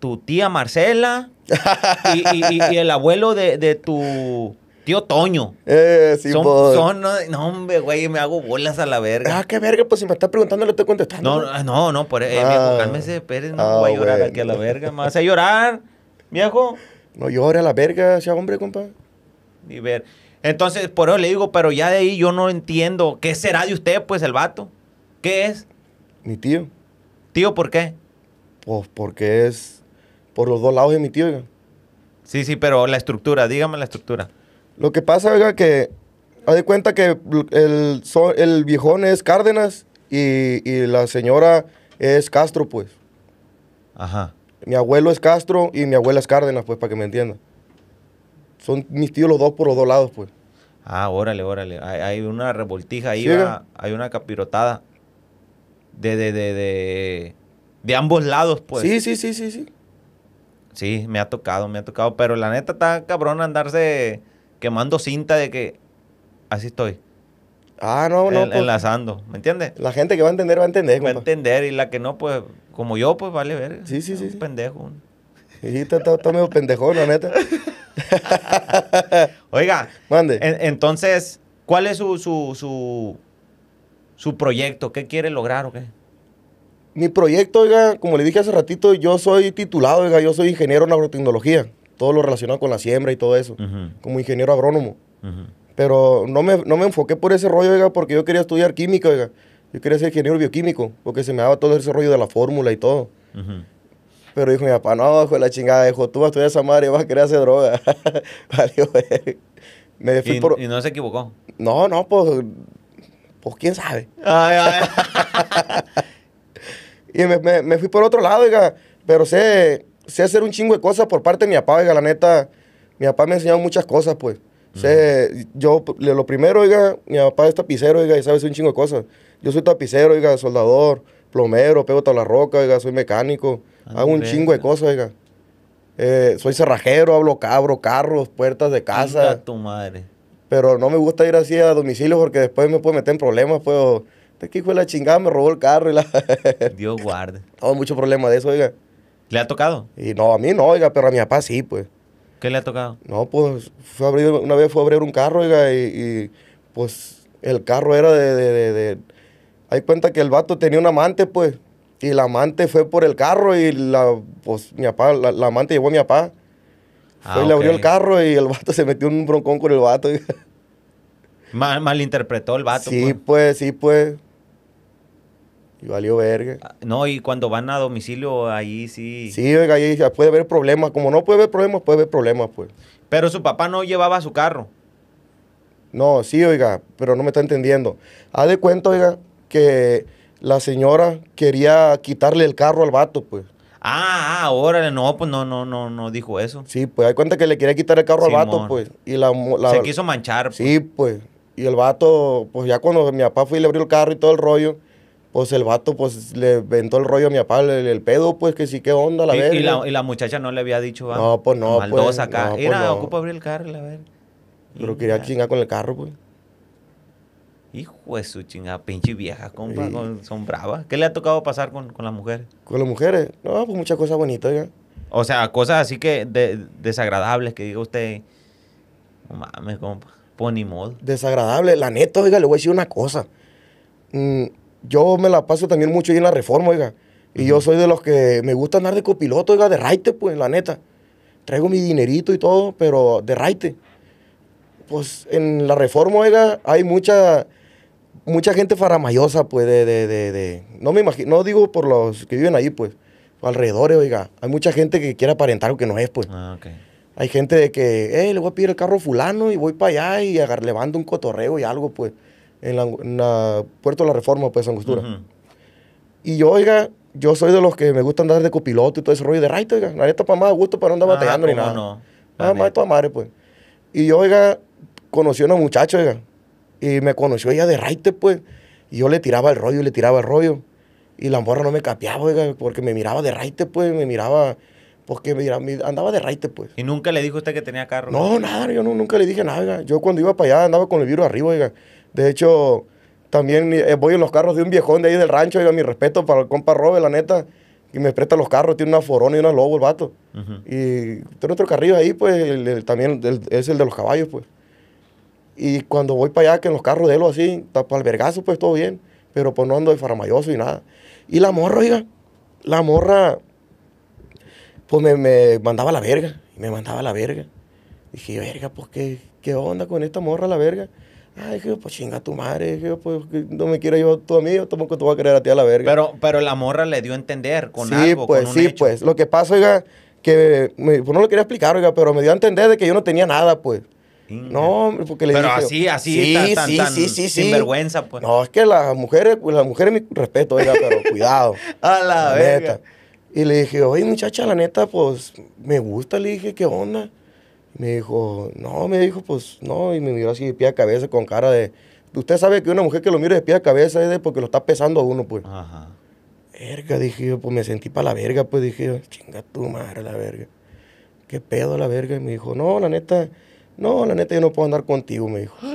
[SPEAKER 2] tu tía Marcela (laughs) y, el abuelo de, de, tu tío Toño. Eh, sí, son, pues. son, no, hombre, güey, me hago bolas a la verga. Ah, qué verga, pues si me estás preguntando, le estoy contestando. No, ah, no, no, por eh, ah, cálmese, Pérez, no ah, voy a llorar aquí a la verga. más a llorar, viejo.
[SPEAKER 1] No llore a la verga, sea hombre, compa.
[SPEAKER 2] Y ver. Entonces, por eso le digo, pero ya de ahí yo no entiendo. ¿Qué será de usted, pues, el vato? ¿Qué es? mi tío. ¿Tío por qué? Pues porque es por los dos lados de mi tío, oiga. Sí, sí, pero la estructura, dígame la estructura.
[SPEAKER 1] Lo que pasa, oiga, que haz de cuenta que el, el viejón es Cárdenas y, la señora es Castro, pues. Ajá. Mi abuelo es Castro y mi abuela es Cárdenas, pues, para que me entienda Son mis tíos los dos por los dos lados, pues.
[SPEAKER 2] Ah, órale, órale. Hay, una revoltija ahí, hay una capirotada de, de, de, de, ambos lados, pues. Sí, sí, sí, sí, sí. Sí, me ha tocado, me ha tocado. Pero la neta está cabrón andarse quemando cinta de que así estoy. Ah, no, no. Pues. enlazando, ¿me entiendes? La gente que va a entender, va a entender. Va a entender, y la que no, pues, como yo, pues, vale ver. Sí, sí, sí. Un pendejo. Sí, está, está, está medio
[SPEAKER 1] pendejón, la neta.
[SPEAKER 2] (laughs) Oiga. Mande. entonces, ¿cuál es su su proyecto, qué quiere lograr o qué.
[SPEAKER 1] Mi proyecto, oiga, como le dije hace ratito, yo soy titulado, oiga, yo soy ingeniero en agrotecnología, todo lo relacionado con la siembra y todo eso, como ingeniero agrónomo. Pero no me, no me enfoqué por ese rollo, oiga, porque yo quería estudiar química, oiga. Yo quería ser ingeniero bioquímico, porque se me daba todo ese rollo de la fórmula y todo. Pero dijo mi papá, no, hijo de la chingada, dijo, tú vas a estudiar esa madre y vas a querer hacer droga. (laughs) Vale, me
[SPEAKER 2] ¿Y no se equivocó?
[SPEAKER 1] No, no, pues pues quién sabe. (laughs) y me, fui por otro lado, oiga, pero sé, sé hacer un chingo de cosas por parte de mi papá, oiga, la neta, mi papá me ha enseñado muchas cosas, pues. Mm. yo, lo primero, oiga, mi papá es tapicero, oiga, y sabe hacer un chingo de cosas. Yo soy tapicero, oiga, soldador, plomero, pego toda la roca, oiga, soy mecánico, ah, hago un chingo de cosas, oiga. Eh, soy cerrajero, hablo cabro, carros, puertas de casa. tu madre pero no me gusta ir así a domicilio porque después me puede meter en problemas, puedo... Te este hijo de la chingada, me robó el carro y la... (laughs)
[SPEAKER 2] Dios guarde.
[SPEAKER 1] No, mucho problema de eso, oiga. ¿Le ha tocado? Y no, a mí no, oiga, pero a mi papá sí, pues. ¿Qué le ha tocado? No, pues fue abrir, una vez fue a abrir un carro, oiga, y, pues el carro era de, de, de, Hay cuenta que el vato tenía un amante, pues, y la amante fue por el carro y la, pues, mi papá, la amante llevó a mi papá. Ah, le abrió el carro y el vato se metió en un broncón con el vato. (laughs)
[SPEAKER 2] Mal, malinterpretó el vato. Sí, pues. pues. sí, pues.
[SPEAKER 1] Y valió verga. Ah,
[SPEAKER 2] no, y cuando van a domicilio, ahí sí.
[SPEAKER 1] Sí, oiga, ahí puede haber problemas. Como no puede haber problemas, puede haber problemas, pues.
[SPEAKER 2] Pero su papá no llevaba su carro.
[SPEAKER 1] No, sí, oiga, pero no me está entendiendo. Haz de cuenta, oiga, que la señora quería quitarle el carro al vato, pues.
[SPEAKER 2] Ah, ah, órale, no, pues no, no, no, no dijo eso. Sí, pues hay cuenta que le quería quitar el carro al vato, pues. Y la, la, Se quiso manchar. Pues. Sí, pues. Y el vato, pues ya cuando mi papá fue y le abrió el
[SPEAKER 1] carro y todo el rollo, pues el vato, pues le ventó el rollo a mi papá, el, pedo, pues que sí, qué onda, la verga. Y, la, y
[SPEAKER 2] la muchacha no le había dicho, va. No, pues no. Maldosa pues, acá. Era, pues, abrir el carro, la verga. Pero quería
[SPEAKER 1] chingar con el carro, pues.
[SPEAKER 2] Hijo de su chingada, pinche vieja, compa, son bravas. ¿Qué le ha tocado pasar con, con, las mujeres?
[SPEAKER 1] Con las mujeres, no, pues muchas cosas
[SPEAKER 2] bonitas, oiga. O sea, cosas así que desagradables que diga usted, no mames, compa, pues mod Desagradable, la neta, oiga, le voy a decir una cosa.
[SPEAKER 1] Mm, yo me la paso también mucho ahí en la reforma, oiga. Y yo soy de los que me gusta andar de copiloto, oiga, de raite, pues, la neta. Traigo mi dinerito y todo, pero de raite. Pues en la reforma, oiga, hay mucha mucha gente faramayosa, pues, de, de, de, de, No me imagino, no digo por los que viven ahí, pues, alrededores, oiga. Hay mucha gente que quiere aparentar lo que no es, pues. Ah, ok. Hay gente de que, eh, le voy a pedir el carro fulano y voy para allá y agar, le mando un cotorreo y algo, pues, en la, Puerto de la Reforma, pues, Angostura. Y yo, oiga, yo soy de los que me gusta andar de copiloto y todo ese rollo de raito, oiga. Nadie está para más gusto, para no andar ah, batallando ni nada. No? Nada ah, más madre, pues. Y yo, oiga, conocí a una muchacha, oiga, y me conoció ella de raite, pues. Y yo le tiraba el rollo, le tiraba el rollo. Y la morra no me capeaba, oiga, porque me miraba de raite, pues. Me miraba, porque andaba de raite, pues.
[SPEAKER 2] ¿Y nunca le dijo usted que tenía carro? No, nada, yo nunca
[SPEAKER 1] le dije nada. Yo cuando iba para allá andaba con el virus arriba, oiga. De hecho, también eh, voy en los carros de un viejón de ahí del rancho, oiga, mi respeto para el compa Robe, la neta. Y me presta los carros, tiene una forona y una lobo el vato. Y tiene otro carrillo ahí, pues, también es el de los caballos, pues. Y cuando voy para allá, que en los carros de él o así, para el vergazo, pues todo bien. Pero pues no ando de faramayoso y nada. Y la morra, oiga, la morra, pues me, mandaba la verga. me mandaba la verga. Dije, verga, pues qué, onda con esta morra, la verga. Ay, dije, pues chinga tu madre, dije, pues no me quiero yo tú a mí, yo tampoco te voy a querer a ti a la verga. Pero,
[SPEAKER 2] pero la morra le dio a entender con sí, algo, pues, con un Sí, pues, lo
[SPEAKER 1] que pasa, oiga, que pues, no lo quería explicar, oiga, pero me dio a entender de que yo no tenía nada, pues. No, porque le dije. así, así, sí, sí, sí, sin vergüenza, pues. No, es que las mujeres, pues las mujeres, mi respeto, oiga, pero (laughs) cuidado. A la, verga. Y le dije, oye, muchacha, la neta, pues, me gusta, le dije, ¿qué onda? me dijo, no, me dijo, pues, no, y me miró así de pie a cabeza con cara de. Usted sabe que una mujer que lo mira de pie a cabeza es de porque lo está pesando a uno, pues. Ajá. Verga, dije yo, pues me sentí para la verga, pues dije chinga tu madre, la verga. ¿Qué pedo la verga? Y me dijo, no, la neta no, la neta, yo no puedo andar contigo, me dijo. (gasps)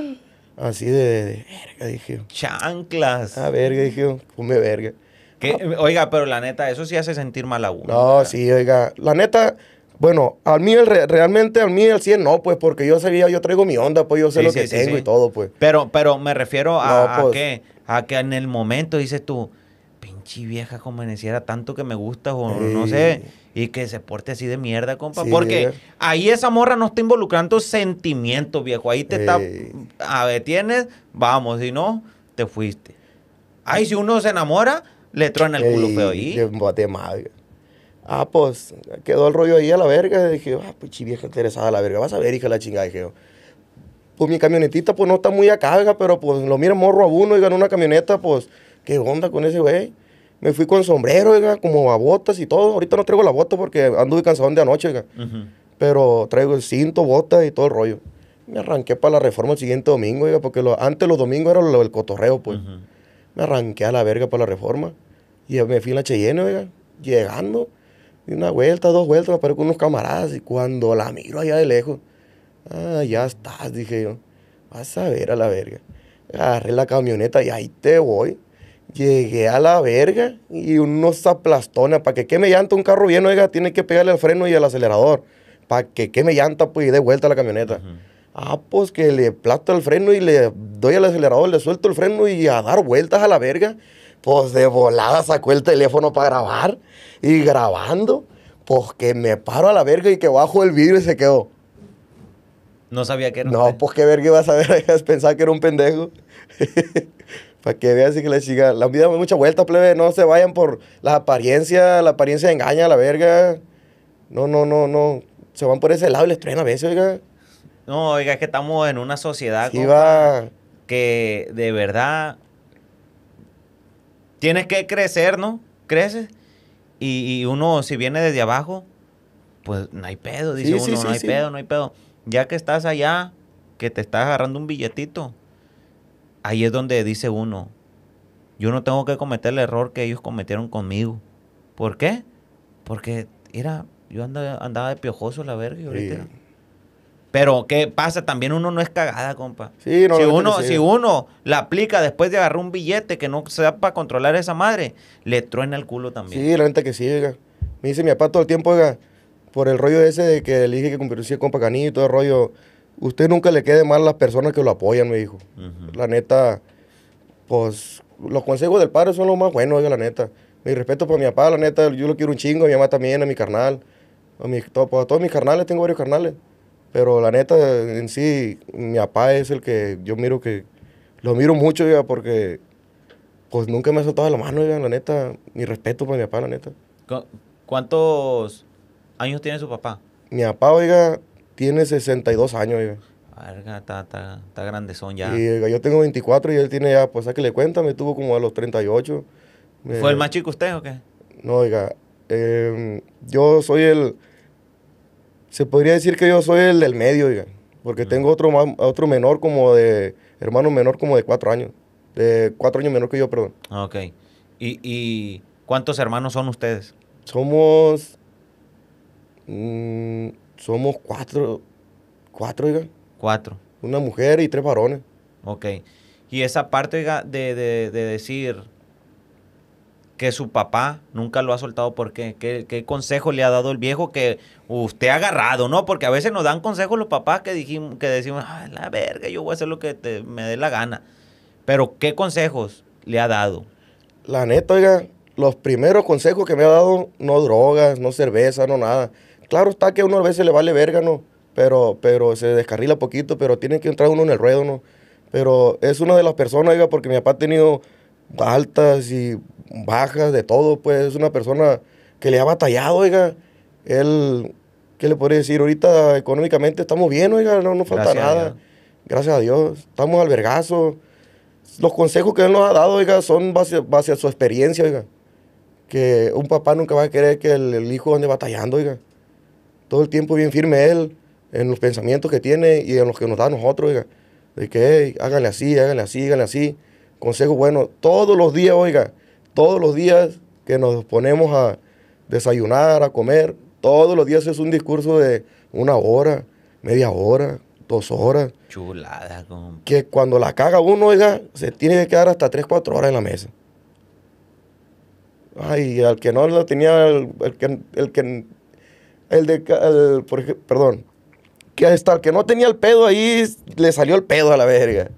[SPEAKER 1] Así de, verga, dije. Chanclas. Ah, verga, dije, come verga.
[SPEAKER 2] Ah. Oiga, pero la neta, eso sí hace sentir mal a uno.
[SPEAKER 1] No, sí, oiga. La neta, bueno, al mí realmente al mí el 100 no, pues, porque yo sabía, yo traigo mi onda, pues, yo sé lo que tengo y todo,
[SPEAKER 2] pues. Pero, pero me refiero a, a, pues. que, a que en el momento dices tú, pinche vieja, como me tanto que me gusta o no sé y que se porte así de mierda, compa. porque ahí esa morra no está involucrando sentimientos, viejo. Ahí te está. A ver, tienes, vamos, si no, te fuiste. Ay, si uno se enamora, le truena el culo feo ahí.
[SPEAKER 1] De Ah, pues quedó el rollo ahí a la verga. Y dije, ah, pues vieja interesada a la verga. Vas a ver, hija la chingada. dije, pues mi camionetita, pues no está muy a carga, pero pues lo mira morro a uno y ganó una camioneta, pues, ¿qué onda con ese güey? Me fui con sombrero, como a botas y todo. Ahorita no traigo la bota porque anduve cansado de anoche, Pero traigo el cinto, botas y todo el rollo. Me arranqué para la reforma el siguiente domingo, porque antes los domingos era lo del cotorreo, pues. Me arranqué a la verga para la reforma. Y me fui en la Cheyenne, oiga, llegando. Y una vuelta, dos vueltas, me paré con unos camaradas. Y cuando la miro allá de lejos, ah, ya estás, dije yo. Vas a ver a la verga. Agarré la camioneta y ahí te voy. Llegué a la verga y unos aplastones. Para que me llanta un carro bien, oiga, tiene que pegarle al freno y al acelerador. Para que me llanta, pues, y dé vuelta a la camioneta. Ah, pues que le plato el freno y le doy al acelerador, le suelto el freno y a dar vueltas a la verga. Pues de volada sacó el teléfono para grabar y grabando. Pues que me paro a la verga y que bajo el vidrio y se quedó.
[SPEAKER 2] No sabía que era.
[SPEAKER 1] No, pues qué verga ibas a ver, (laughs) pensaba que era un pendejo. (laughs) Para que veas y que le siga. La vida da mucha vuelta, plebe. No se vayan por las apariencias. La apariencia engaña a la verga. No, no, no, no. Se van por ese lado y les
[SPEAKER 2] traen a veces, oiga. No, oiga, es que estamos en una sociedad que de verdad tienes que crecer, ¿no? Creces. Y, uno, si viene desde abajo, pues no hay pedo. Dice uno, no hay pedo, no hay pedo. Ya que estás allá, que te estás agarrando un billetito ahí es donde dice uno, yo no tengo que cometer el error que ellos cometieron conmigo. ¿Por qué? Porque era, yo andaba, andaba de piojoso la verga y ahorita. Pero ¿qué pasa? También uno no es cagada, compa. si, uno, si uno la aplica después de agarrar un billete que no sea para controlar a esa madre, le truena el culo también.
[SPEAKER 1] Sí, la gente que sigue, Me dice mi papá todo el tiempo, oiga, por el rollo ese de que le dije que cumpliría compa todo el rollo usted nunca le quede mal a las personas que lo apoyan, me dijo. La neta, pues los consejos del padre son los más buenos, oiga, la neta. Mi respeto para mi papá, la neta, yo lo quiero un chingo, mi mamá también, a mi carnal, a, mi, pues, a todos mis carnales, tengo varios carnales. Pero la neta, en sí, mi papá es el que yo miro que, lo miro mucho, oiga, porque pues nunca me ha soltado la mano, oiga, la neta, mi respeto para mi papá, la neta.
[SPEAKER 2] ¿Cuántos años tiene su papá?
[SPEAKER 1] Mi papá, oiga, tiene 62 años,
[SPEAKER 2] verga, Está, está, está grande son ya. Y
[SPEAKER 1] yo tengo 24 y él tiene ya, pues a que le cuenta, me tuvo como a los 38. ¿Fue el más chico usted o qué? No, oiga, em, yo soy el, se podría decir que yo soy el del medio, oiga, porque tengo otro, otro menor como de, hermano menor como de 4 años, de 4 años menor que yo, perdón.
[SPEAKER 2] Ah, ok. ¿Y, cuántos hermanos son ustedes? Somos... Mm, somos cuatro. ¿Cuatro, oiga? Cuatro.
[SPEAKER 1] Una mujer y tres varones. Ok.
[SPEAKER 2] Y esa parte, oiga, de, de, de decir que su papá nunca lo ha soltado, ¿por qué? qué? consejo le ha dado el viejo que usted ha agarrado, no? Porque a veces nos dan consejos los papás que, dijimos, que decimos, Ay, la verga, yo voy a hacer lo que me dé la gana. Pero, ¿qué consejos le ha
[SPEAKER 1] dado? La neta, oiga, los primeros consejos que me ha dado, no drogas, no cerveza, no nada. Claro está que uno a veces le vale verga, ¿no? Pero, pero se descarrila poquito, pero tiene que entrar uno en el ruedo, ¿no? Pero es una de las personas, oiga, porque mi papá ha tenido altas y bajas de todo, pues es una persona que le ha batallado, oiga. Él, ¿qué le podría decir? Ahorita económicamente estamos bien, oiga, no nos falta nada. Gracias a Dios. Estamos al vergazo. Los consejos que él nos ha dado, oiga, son base, base a su experiencia, oiga. Que un papá nunca va a querer que el, el hijo ande batallando, oiga todo el tiempo bien firme él en los pensamientos que tiene y en los que nos da a nosotros, oiga. De que, hey, háganle así, háganle así, háganle así. Consejo bueno, todos los días, oiga, todos los días que nos ponemos a desayunar, a comer, todos los días es un discurso de una hora, media hora, dos horas.
[SPEAKER 2] Chulada, compa.
[SPEAKER 1] Que cuando la caga uno, oiga, se tiene que quedar hasta tres, cuatro horas en la mesa. Ay, al que no lo tenía, el, que, el que el de, por perdón, que hasta el que no tenía el pedo ahí, le salió el pedo a la verga.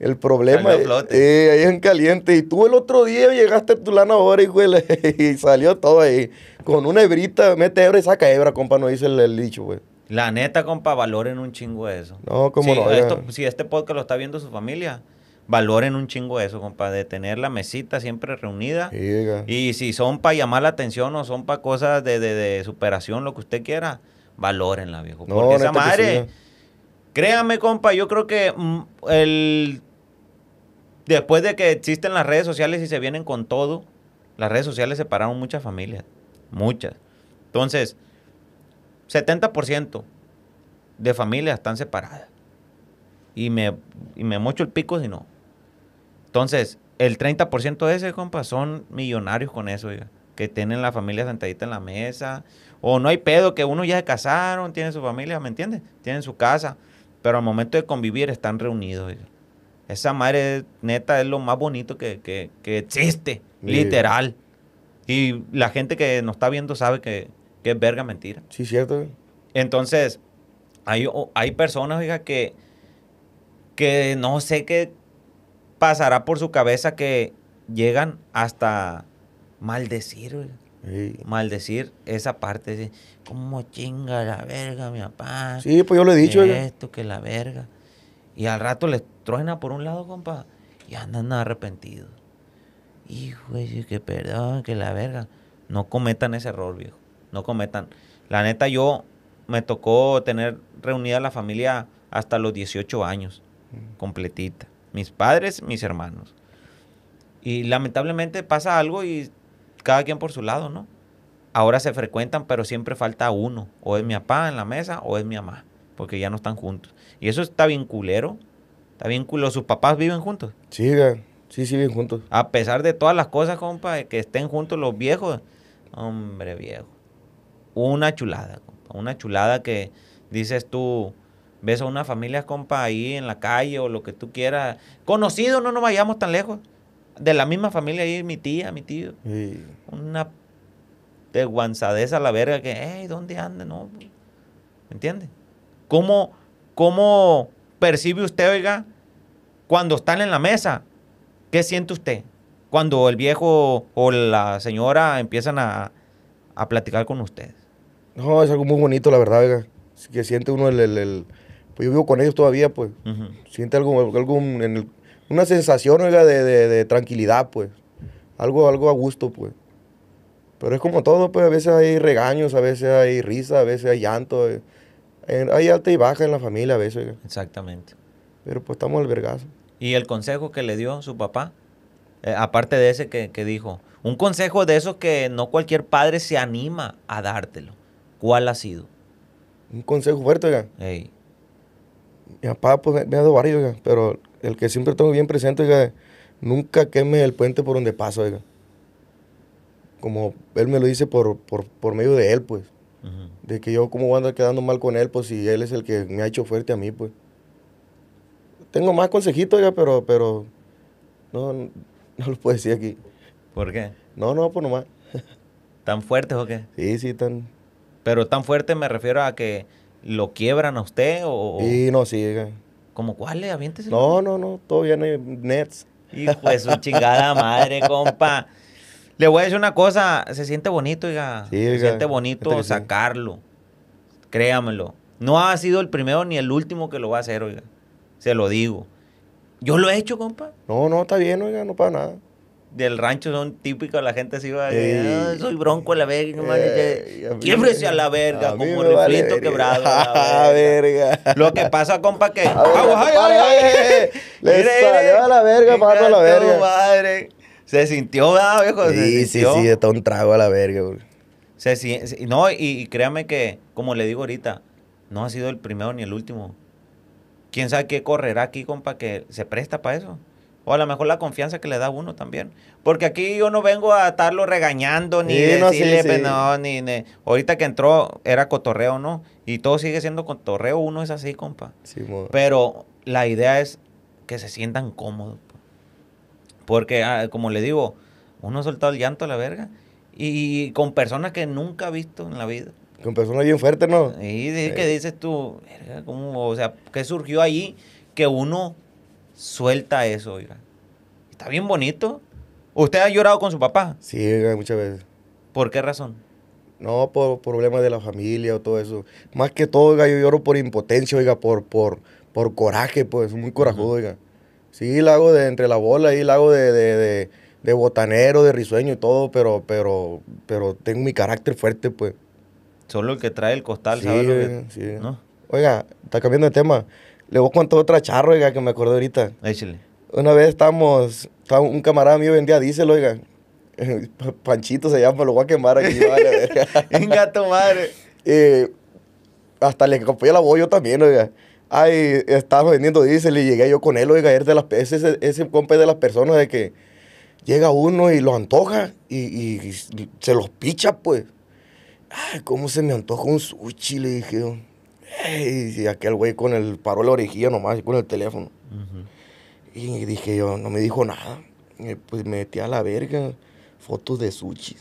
[SPEAKER 1] El problema eh, ahí en caliente. Y tú el otro día llegaste a tu lana ahora y, (laughs) y salió todo ahí. Con una hebrita, mete hebra y saca hebra, compa, no dice el, dicho, güey.
[SPEAKER 2] La neta, compa, valoren un chingo eso. No, como no. si este podcast lo está viendo su familia, Valoren un chingo eso, compa. de tener la mesita siempre reunida. Y si son para llamar la atención o son para cosas de, superación, lo que usted quiera, valorenla, viejo. Porque esa madre, ¿eh? créame, compa, yo creo que mm, el después de que existen las redes sociales y se vienen con todo, las redes sociales separaron muchas familias, muchas. Entonces, 70% de familias están separadas. Y me, y me mocho el pico si no. Entonces, el 30% de ese, compa, son millonarios con eso, Que tienen la familia sentadita en la mesa. O no hay pedo, que uno ya se casaron, tiene su familia, ¿me entiendes? Tienen su casa. Pero al momento de convivir están reunidos, Esa madre neta es lo más bonito que, que, existe, literal. Y la gente que nos está viendo sabe que, es verga mentira. Sí, cierto. Entonces, hay, hay personas, oiga, que, que no sé qué pasará por su cabeza que llegan hasta maldecir, Maldecir esa parte. De, chinga la verga, mi papá? Sí, pues yo lo he dicho. esto, que la verga. Y al rato le truena por un lado, compa, y andan arrepentidos. Hijo, que perdón, que la verga. No cometan ese error, viejo. No cometan. La neta, yo me tocó tener reunida la familia hasta los 18 años, mm. completita mis padres, mis hermanos. Y lamentablemente pasa algo y cada quien por su lado, ¿no? Ahora se frecuentan, pero siempre falta uno. O es mi papá en la mesa o es mi mamá, porque ya no están juntos. Y eso está bien culero. Está bien ¿Sus papás viven juntos? Sí, sí, sí, viven juntos. A pesar de todas las cosas, compa, que estén juntos los viejos. Hombre, viejo. Una chulada, compa. Una chulada que dices tú Ves a una familia, compa, ahí en la calle o lo que tú quieras. Conocido, no nos vayamos tan lejos. De la misma familia ahí, mi tía, mi tío. Una de guanzadeza a la verga que, hey, ¿dónde anda? No. ¿Me entiende? ¿Cómo, ¿Cómo percibe usted, oiga, cuando están en la mesa? ¿Qué siente usted? Cuando el viejo o la señora empiezan a, a platicar con usted.
[SPEAKER 1] No, es algo muy bonito, la verdad, oiga. Que siente uno el pues yo vivo con ellos todavía, pues. Siente algo, algún una sensación, oiga, de, tranquilidad, pues. Algo, algo a gusto, pues. Pero es como todo, pues, a veces hay regaños, a veces hay risa, a veces hay llanto. Eh, hay alta y baja en la familia a veces. Oiga. Exactamente. Pero pues estamos al
[SPEAKER 2] ¿Y el consejo que le dio su papá? Eh, aparte de ese que, dijo, un consejo de esos que no cualquier padre se anima a dártelo. ¿Cuál ha sido?
[SPEAKER 1] Un consejo fuerte, oiga mi papá pues, me, ha dado varios, pero el que siempre tengo bien presente, nunca queme el puente por donde paso, Como él me lo dice por, por, por medio de él, pues. De que yo como voy quedando mal con él, pues si él es el que me ha hecho fuerte a mí, pues. Tengo más consejitos, pero, pero no, no, los puedo
[SPEAKER 2] decir aquí. ¿Por qué? No, no, pues nomás. ¿Tan fuertes o qué? Sí, sí, tan. Pero tan fuerte me refiero a que lo quiebran a usted o...? Y no, sí. Eh. ¿Como cuál? le eh, Aviéntese. No, no, no, todo viene eh, Nets. Hijo de su chingada madre, (laughs) compa. Le voy a decir una cosa, se siente bonito, oiga. Se siente bonito sacarlo. Créamelo. No ha sido el primero ni el último que lo va a hacer, oiga. Se lo digo. Yo lo he hecho, compa. No, no, está bien, oiga, no para nada del rancho son típicos, la gente se iba a decir, soy bronco a la verga, eh, quiebrese a la verga, como el quebrado. (laughs) A verga. Lo que pasa, compa, que... (laughs)
[SPEAKER 1] Eh,
[SPEAKER 2] (laughs) le salió a la verga, a la verga. Madre. Se sintió, viejo? Sí, sí, sí, está un trago a la verga, güey. Se, no, y créame que, como le digo ahorita, no ha sido el primero ni el último. ¿Quién sabe qué correrá aquí, compa, que se presta para eso? o a lo mejor la confianza que le da uno también. Porque aquí yo no vengo a estarlo regañando, ni decirle, pues, ni, Ahorita que entró era cotorreo, ¿no? Y todo sigue siendo cotorreo, uno es así, compa. Pero la idea es que se sientan cómodos. Porque, ah, como le digo, uno ha soltado el llanto a la verga. Y con personas que nunca ha visto en la vida.
[SPEAKER 1] Con personas bien fuertes, ¿no? Y sí, que
[SPEAKER 2] dices tú, O sea, ¿qué surgió ahí que uno Suelta eso, oiga. Está bien bonito. ¿Usted ha llorado con su papá? Sí, oiga, muchas veces. ¿Por qué razón? No, por
[SPEAKER 1] problemas de la familia o todo eso. Más que todo, oiga, yo lloro por impotencia, oiga, por, por, por coraje, pues, muy corajudo, oiga. Sí, la hago de entre la bola, y la hago de, botanero, de risueño y todo, pero, pero, pero tengo mi carácter fuerte, pues.
[SPEAKER 2] Solo el que trae el costal, ¿sabes?
[SPEAKER 1] Oiga, está cambiando de tema. Le voy a contar otra charro, oiga, que me acuerdo ahorita. Una vez estábamos, un camarada mío vendía diésel, oiga. (laughs) Panchito se llama, lo voy a quemar aquí, (laughs) Venga, tu madre. (laughs) hasta le copié la voz también, oiga. Ay, estaba vendiendo diésel y llegué yo con él, oiga, de las, ese, ese compa es de las personas de que llega uno y lo antoja y, se los picha, pues. Ay, ¿cómo se me antoja un sushi? Le dije, y aquel güey con el paró la orejilla nomás, con el teléfono. Y dije yo, no me dijo nada. pues me metí a la verga, fotos de sushi.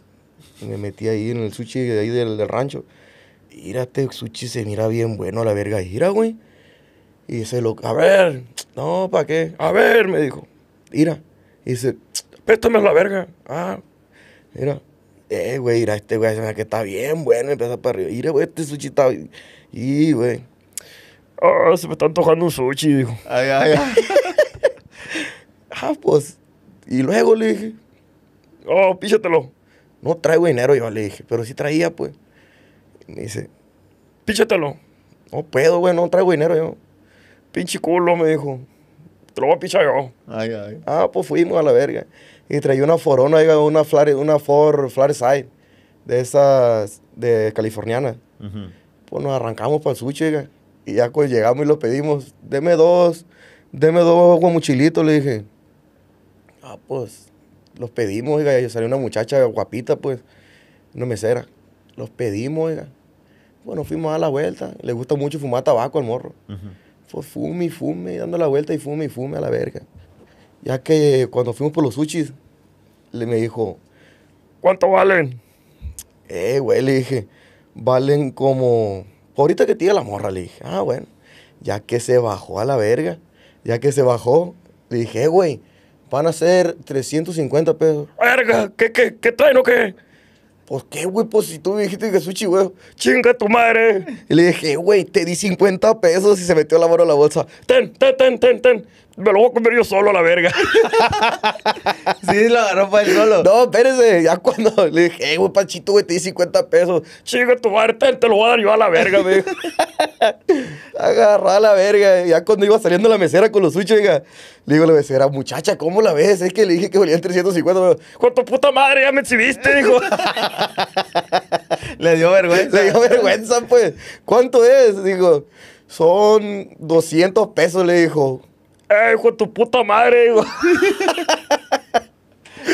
[SPEAKER 1] me metí ahí en el sushi de ahí del, rancho. Mira, este sushi se mira bien bueno a la verga. Mira, güey. Y se lo, a ver, no, ¿para qué? A ver, me dijo. Mira. Y dice, préstame la verga. Ah, mira. Eh, güey, mira, este güey que está bien bueno. empezó para arriba. Mira, güey, este sushi está y, güey. Ah, se me está antojando un sushi, dijo. Ay, ay, ay. (laughs) ah, pues. Y luego le dije, oh, píchatelo. No traigo dinero, yo le dije, pero sí traía, pues. me dice, píchatelo. No puedo, güey, no traigo dinero yo. Pinche culo, me dijo. Te lo a pichar yo. Ay, ay. Ah, pues fuimos a la verga. Y traía una forona, una, flare, una for Flare de esas, de californiana. Pues nos arrancamos para el sushi, Y ya cuando pues, llegamos y los pedimos, deme dos, deme dos guamuchilitos, le dije. Ah, pues, los pedimos, oiga, y salió una muchacha guapita, pues, me mesera. Los pedimos, oiga. Bueno, fuimos a dar la vuelta. Le gusta mucho fumar tabaco al morro. Fue pues fume y fume, dando la vuelta y fume y fume a la verga. Ya que eh, cuando fuimos por los sushis, le me dijo, ¿cuánto valen? Eh, güey, le dije, valen como. Ahorita que tira la morra, le dije, ah, bueno, ya que se bajó a la verga, ya que se bajó, le dije, eh, güey, van a ser 350 pesos. ¡Verga! ¿Qué, qué, qué traen o qué? por pues, qué, güey, pues si tú dijiste que su güey. ¡Chinga tu madre! Y le dije, eh, güey, te di 50 pesos y se metió la mano a la bolsa. Ten, ten, ten, ten, ten me lo voy a comer yo solo a la verga. (laughs) sí, lo agarró para él solo. No, espérese. Ya cuando (laughs) le dije, hey, güey, Panchito, güey, te di 50 pesos. Chico, tu madre, te, te, lo voy a dar yo a la verga, me dijo.
[SPEAKER 2] (laughs)
[SPEAKER 1] agarró a la verga. Ya cuando iba saliendo la mesera con los suches, le digo a la mesera, muchacha, ¿cómo la ves? Es que le dije que valían 350. Me dijo, con puta madre, ya me exhibiste, dijo. le dio vergüenza. Le dio vergüenza, pues. ¿Cuánto es? Digo, son 200 pesos, le dijo.
[SPEAKER 2] ¡Eh, hijo de tu puta madre! (laughs)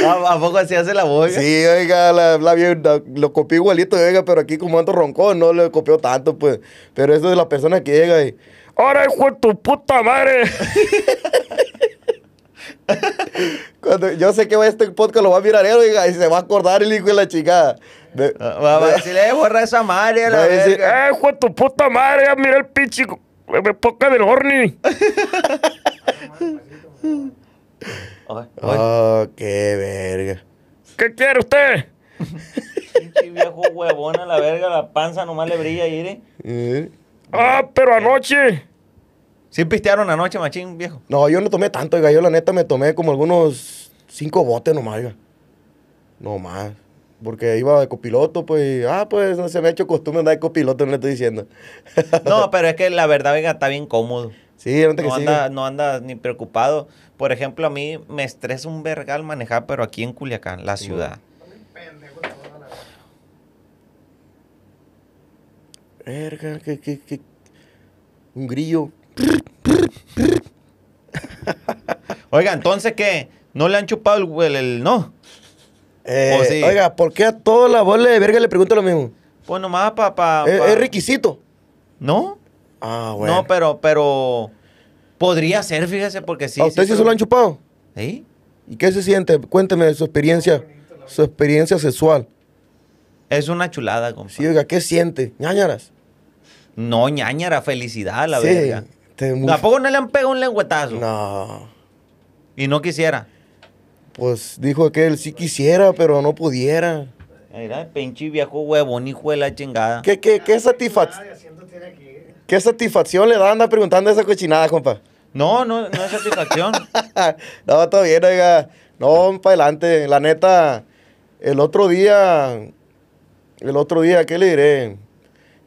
[SPEAKER 2] ¿A, poco así hace la
[SPEAKER 1] voz? Sí, oiga, la, la, lo copié igualito, oiga, pero aquí como ando roncón, no lo copió tanto, pues. Pero eso es la persona que llega y. ¡Ahora, hijo de tu puta madre! Cuando yo sé que va este podcast lo va a mirar él, oiga, y se va a acordar el hijo de la chica. Ah, va, a decirle, borra esa madre a la ¡Eh, hijo de tu puta madre! Mira el pinche. Eh, me poca del horny. (laughs) oh, qué
[SPEAKER 2] verga. ¿Qué quiere usted? Pinche viejo huevón a la verga, la panza nomás le brilla, ahí. ¿eh? Eh. Ah, pero anoche. ¿Sí pistearon anoche, machín, viejo?
[SPEAKER 1] No, yo no tomé tanto, oiga. Yo la neta me tomé como algunos cinco botes nomás, no Nomás. Porque iba de copiloto, pues, ah, pues no se me ha hecho costumbre andar de copiloto, no le estoy diciendo.
[SPEAKER 2] no, pero es que la verdad, venga, está bien cómodo no, anda, ni preocupado. Por ejemplo, a mí me estresa un vergal manejar, pero aquí en Culiacán, la ciudad.
[SPEAKER 1] Verga, que, que, que,
[SPEAKER 2] un grillo. (laughs) oiga, entonces, ¿qué? ¿No le han chupado el, no? Eh, oiga, ¿por qué a toda la bola de verga le pregunto lo mismo? Pues nomás papá. es, eh, es
[SPEAKER 1] requisito. ¿No?
[SPEAKER 2] Ah, no, pero, pero podría ser, fíjese, porque sí. ¿A usted se, lo... han
[SPEAKER 1] chupado? ¿Y qué se siente? Cuénteme de su experiencia, su experiencia sexual.
[SPEAKER 2] Es una chulada, Sí, oiga, ¿qué siente? ¿Ñañaras? No, ñañara, felicidad, la verdad
[SPEAKER 1] ¿Tampoco
[SPEAKER 2] no le han pegado un lengüetazo? No. ¿Y no quisiera? Pues dijo
[SPEAKER 1] que él sí quisiera, pero no pudiera.
[SPEAKER 2] pinche viejo huevón, hijo de la chingada.
[SPEAKER 1] ¿Qué, qué, qué satisfacción? ¿Qué satisfacción le da andar preguntando esa cochinada, compa? No, no, no es satisfacción. (laughs) no, todo bien, oiga. No, para adelante. La neta, el otro día, el otro día, ¿qué le diré?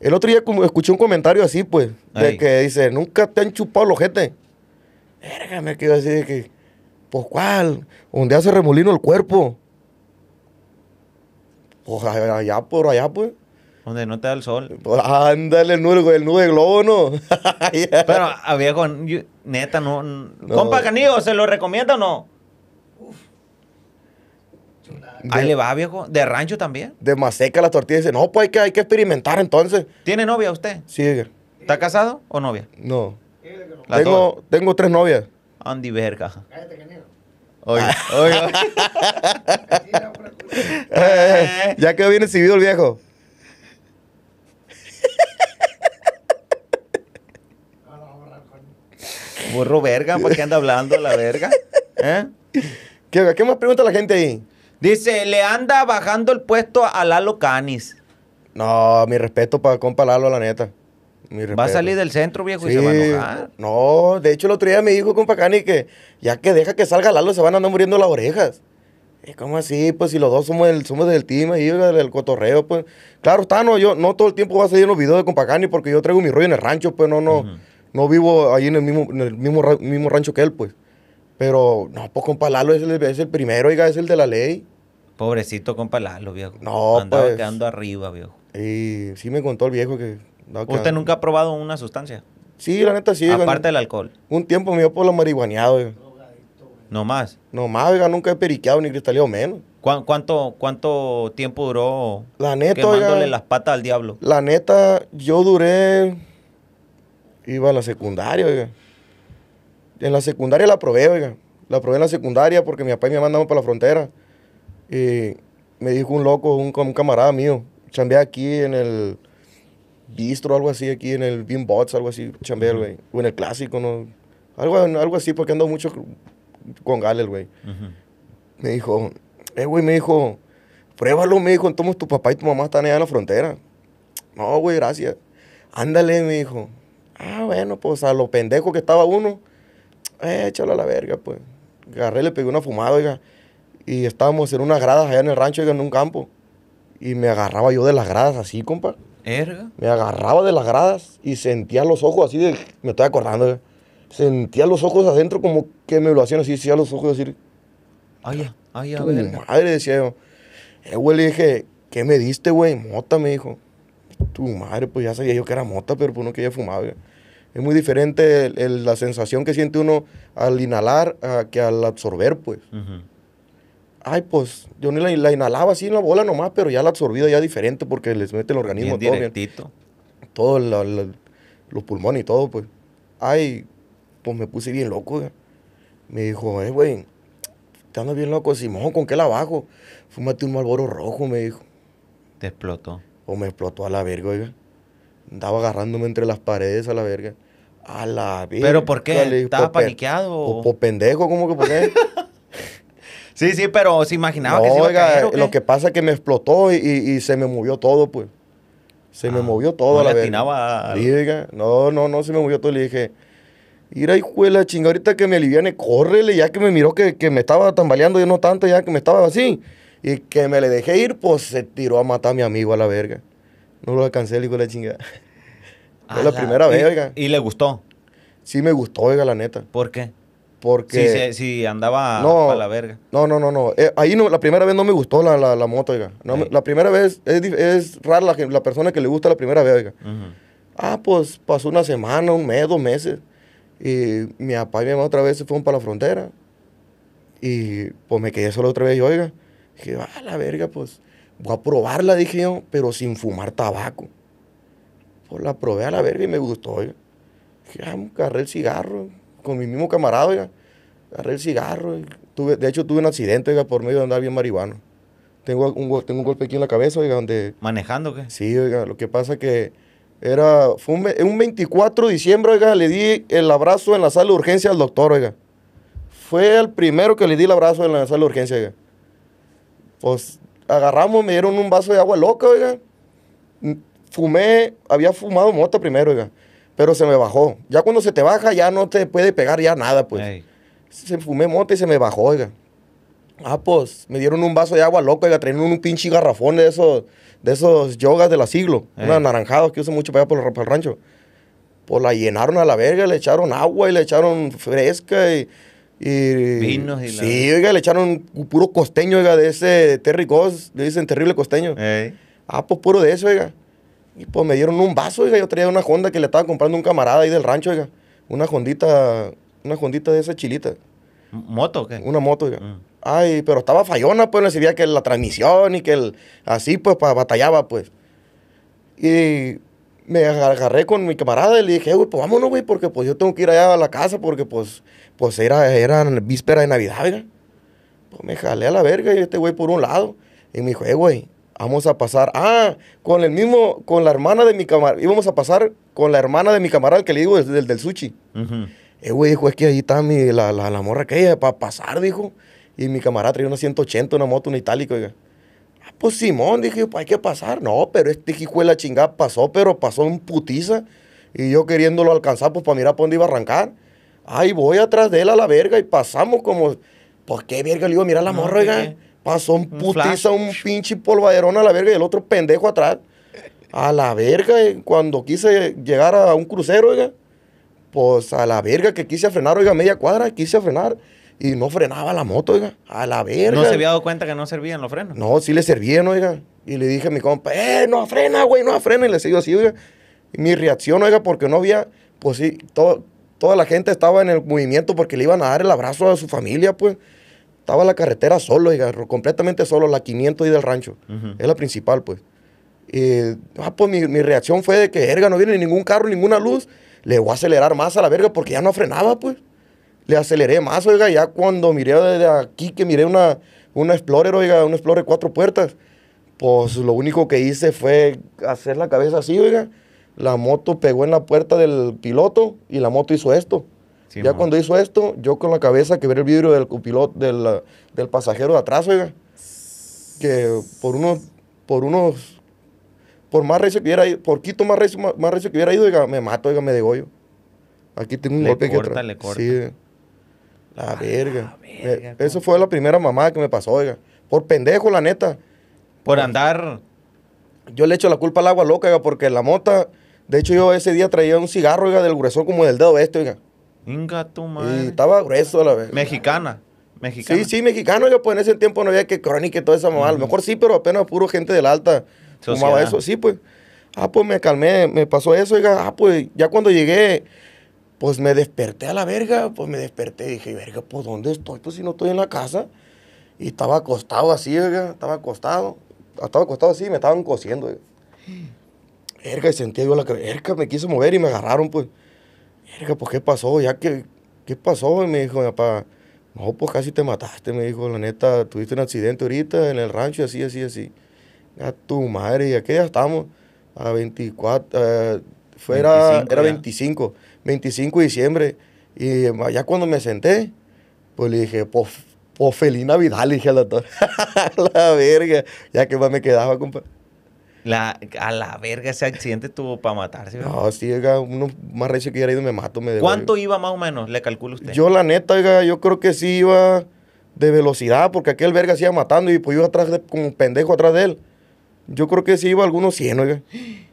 [SPEAKER 1] El otro día escuché un comentario así, pues, de que dice, nunca te han chupado los jetes. Verga, me quedo así decir que, pues, ¿cuál? Donde hace remolino el cuerpo? Pues allá por allá, pues. Donde no te da el
[SPEAKER 2] sol. Pues, ándale, el nube, el nube globo, ¿no? (laughs) (laughs) Pero, a viejo, neta, no. Compa Canillo, ¿se lo recomienda o no?
[SPEAKER 1] Ahí le va, viejo. ¿De rancho también? De maseca las tortillas. Dice, no, pues hay que, hay que experimentar
[SPEAKER 2] entonces. ¿Tiene novia usted? Sí, ¿Está casado o novia? No. Tengo, tengo tres novias. Andy Verga. Cállate, Oye, (laughs) oye,
[SPEAKER 1] ya quedó bien exhibido el viejo.
[SPEAKER 2] Burro verga, ¿para qué anda hablando la verga? ¿Eh? ¿Qué, más pregunta la gente ahí? Dice, le anda bajando el puesto a Lalo Canis. No, mi
[SPEAKER 1] respeto para compa Lalo, la neta. va a salir
[SPEAKER 2] del centro, viejo, y se va a enojar.
[SPEAKER 1] No, de hecho, el otro día me dijo compa Canis que ya que deja que salga Lalo, se van a andar muriendo las orejas. ¿Cómo así? Pues si los dos somos, somos del team ahí, del cotorreo, pues. Claro, está, no, yo no todo el tiempo voy a salir en los videos de Compacani porque yo traigo mi rollo en el rancho, pues no, no, no vivo ahí en el mismo, en el mismo, mismo rancho que él, pues. Pero, no, pues compa Lalo es el, primero, oiga, es el de la
[SPEAKER 2] ley. Pobrecito compa Lalo, viejo. No, Andaba pues. quedando arriba, viejo. Y sí
[SPEAKER 1] me contó el viejo que... ¿Usted nunca
[SPEAKER 2] ha probado una sustancia? Sí, la neta sí. Aparte del alcohol.
[SPEAKER 1] Un tiempo me dio por lo marihuaneado, viejo. No más. No más, nunca he periqueado ni cristalido
[SPEAKER 2] menos. ¿Cuánto, cuánto tiempo duró la neta, quemándole las patas al diablo? La
[SPEAKER 1] neta, yo duré. Iba a la secundaria, oiga. En la secundaria la probé, oiga. La probé en la secundaria porque mi papá y mi mamá para la frontera. Y me dijo un loco, un, camarada mío, chambeé aquí en el bistro, algo así, aquí en el Bean Bots, algo así, chambeé, güey. O en el clásico, ¿no? Algo, algo así, porque ando mucho con el güey. Me dijo, eh, güey, me dijo, pruébalo, me dijo, entonces tu papá y tu mamá están allá en la frontera. No, güey, gracias. Ándale, me dijo. Ah, bueno, pues a lo pendejo que estaba uno, eh, échalo a la verga, pues. Agarré, le pegué una fumada, oiga. Y estábamos en unas gradas allá en el rancho, oiga, en un campo. Y me agarraba yo de las gradas así, compa. ¿Erga? Me agarraba de las gradas y sentía los ojos así de... Me estoy acordando, oiga sentía los ojos adentro como que me lo hacían así, decía los ojos decir, ay, ah, ay, ah, a ver. Madre, decía yo. Eh, güey, le dije, ¿qué me diste, güey? Mota, me dijo. Tu madre, pues ya sabía yo que era mota, pero pues no quería fumar, güey. Es muy diferente la sensación que siente uno al inhalar que al absorber, pues. Ay, pues yo ni la, inhalaba así en la bola nomás, pero ya la absorbida ya diferente porque les mete el organismo todo bien. Todo, los pulmones y todo, pues. Ay, pues me puse bien loco. oiga. Eh. Me dijo, eh, güey, te andas bien loco, Simón, ¿con qué la bajo? Fúmate un malboro rojo, me dijo. ¿Te explotó? O me explotó a la verga, oiga. Andaba agarrándome entre las paredes a la verga. A la verga. ¿Pero por qué? ¿Estaba pues, paniqueado? Por, pues, por, pues, pendejo, ¿cómo que por
[SPEAKER 2] qué? (laughs) sí, sí, pero se imaginaba que se iba oiga, a caer, lo que
[SPEAKER 1] pasa es que me explotó y, y, se me movió todo, pues. Se me ah. movió todo a la verga. No, no, no, se me movió todo. Le dije, Ir ahí, hijo la chinga, ahorita que me aliviane, córrele, ya que me miró que, que me estaba tambaleando, yo no tanto, ya que me estaba así. Y que me le dejé ir, pues se tiró a matar a mi amigo a la verga. No lo alcancé, hijo de la chingada. (laughs) Fue la, primera vez, oiga.
[SPEAKER 2] ¿Y le gustó?
[SPEAKER 1] Sí me gustó, oiga, la
[SPEAKER 2] neta. ¿Por qué?
[SPEAKER 1] Porque...
[SPEAKER 2] Si, andaba no, a la verga.
[SPEAKER 1] No, no, no, no. Eh, ahí no, la primera vez no me gustó la, la, moto, oiga. La primera vez es, es rara la, la, persona que le gusta la primera vez, oiga. Ah, pues pasó una semana, un mes, dos meses. Y mi papá y mi mamá otra vez se fueron para la frontera. Y pues me quedé solo otra vez y oiga, dije, va la verga, pues voy a probarla, dije yo, pero sin fumar tabaco. Pues la probé a la verga y me gustó, oiga. Dije, ah, agarré el cigarro con mi mismo camarada, oiga. Agarré el cigarro. tuve, de hecho, tuve un accidente, oiga, por medio de andar bien marihuana. Tengo un, tengo un golpe aquí en la cabeza, oiga, donde... ¿Manejando qué? Sí, oiga, lo que pasa que era, fue un, 24 de diciembre, oiga, le di el abrazo en la sala de urgencia al doctor, oiga. Fue el primero que le di el abrazo en la sala de urgencia, oiga. Pues agarramos, me dieron un vaso de agua loca, oiga. Mm, fumé, había fumado mota primero, oiga. Pero se me bajó. Ya cuando se te baja, ya no te puede pegar ya nada, pues. Se fumé mota y se me bajó, oiga. Ah, pues me dieron un vaso de agua loca, oiga, traían un pinche garrafón de esos, de esos yogas de la siglo, eh. unos anaranjados que usan mucho para allá por el, el rancho. Pues la llenaron a la verga, le echaron agua y le echaron fresca y. y Vinos y Sí, oiga, le echaron puro costeño, oiga, de ese Terry Goss, le dicen terrible costeño. Ah, pues puro de eso, oiga. Y pues me dieron un vaso, oiga, yo traía una Honda que le estaba comprando un camarada ahí del rancho, oiga. Una Hondita, una Hondita de esa chilita. ¿Moto o qué? Una moto, oiga. Mm. Ay, pero estaba fallona, pues, le servía que la transmisión y que el, así, pues, pa, batallaba, pues. Y me agarré con mi camarada y le dije, güey, pues vámonos, güey, porque pues yo tengo que ir allá a la casa porque pues, pues era, era víspera de Navidad, ¿verdad? Pues me jalé a la verga y este güey por un lado. Y me dijo, eh, güey, vamos a pasar, ah, con el mismo, con la hermana de mi camarada, íbamos a pasar con la hermana de mi camarada, que le digo, del, del, del sushi. Eh, güey, dijo, es que ahí está mi, la, la, la morra aquella, para pasar, dijo. Y mi camarada traía una 180, una moto, un itálico. Ah, pues Simón, dije, pues hay que pasar. No, pero este hijo de la chingada pasó, pero pasó en putiza. Y yo queriéndolo alcanzar, pues para mirar para dónde iba a arrancar. Ahí voy atrás de él a la verga y pasamos como, por pues, qué verga, le digo, mira la morra, oiga. Pasó un putiza, un pinche polvaderón a la verga y el otro pendejo atrás. A la verga, eh, cuando quise llegar a un crucero, oiga, pues a la verga que quise frenar, oiga, media cuadra, quise frenar y no frenaba la moto, oiga, a la verga. ¿No se había
[SPEAKER 2] dado cuenta que no servían los frenos?
[SPEAKER 1] No, sí le servían, oiga. Y le dije a mi compa, eh,
[SPEAKER 2] no frena, güey, no frena. Y le sigo
[SPEAKER 1] así, oiga. Y mi reacción, oiga, porque no había, pues sí, toda la gente estaba en el movimiento porque le iban a dar el abrazo a su familia, pues. Estaba la carretera solo, oiga, completamente solo, la 500 y del rancho. Es la principal, pues. Y, ah, pues mi, reacción fue de que, erga, no viene ningún carro, ninguna luz. Le voy a acelerar más a la verga porque ya no frenaba, pues le aceleré más, oiga, ya cuando miré desde aquí que miré una, una Explorer, oiga, una Explorer cuatro puertas, pues lo único que hice fue hacer la cabeza así, oiga, la moto pegó en la puerta del piloto y la moto hizo esto. ya cuando hizo esto, yo con la cabeza que ver el vidrio del del, pasajero de atrás, oiga, que por unos, por unos, por más recio que hubiera ido, por quito más recio, más, que hubiera ido, oiga, me mato, oiga, me degollo. Aquí tengo un golpe que Le corta, Sí, la ah, verga. eso fue la primera mamada que me pasó, oiga. Por pendejo, la neta. Por
[SPEAKER 2] andar.
[SPEAKER 1] Yo le echo la culpa al agua loca, oiga, porque la mota. De hecho, yo ese día traía un cigarro, oiga, del grueso como del dedo este, oiga. tu Y estaba grueso, la verga. Mexicana. Mexicana. Sí, sí, mexicano. Yo, pues en ese tiempo no había que crónica y toda esa mamada. mejor sí, pero apenas puro gente del alta tomaba fumaba eso. Sí, pues. Ah, pues me calmé, me pasó eso, oiga. Ah, pues ya cuando llegué pues me desperté a la verga, pues me desperté y dije, verga, pues ¿dónde estoy? Pues si no estoy en la casa. Y estaba acostado así, verga, estaba acostado, estaba acostado así, me estaban cociendo Verga, y sentía yo la cabeza, verga, me quise mover y me agarraron, pues. Verga, pues ¿qué pasó? Ya que, ¿qué pasó? Y me dijo mi papá, no, pues casi te mataste, me dijo, la neta, tuviste un accidente ahorita en el rancho, así, así, así. A tu madre, ¿y a ya estamos? A 24, eh, fuera, era 25. 25 de diciembre. Y ya cuando me senté, pues le dije, por pues feliz Navidad, le dije al doctor. (laughs) la verga, ya que más me quedaba, compa.
[SPEAKER 2] La, a la verga, ese accidente tuvo para matarse. ¿verdad?
[SPEAKER 1] No, sí, oiga, uno más recio que hubiera ido me mato. Me ¿Cuánto
[SPEAKER 2] iba más o menos? Le calculo usted. Yo, la
[SPEAKER 1] neta, oiga, yo creo que sí iba de velocidad, porque aquel verga se iba matando y pues iba atrás, de, como un pendejo atrás de él. Yo creo que sí iba algunos 100, oiga. (gasps)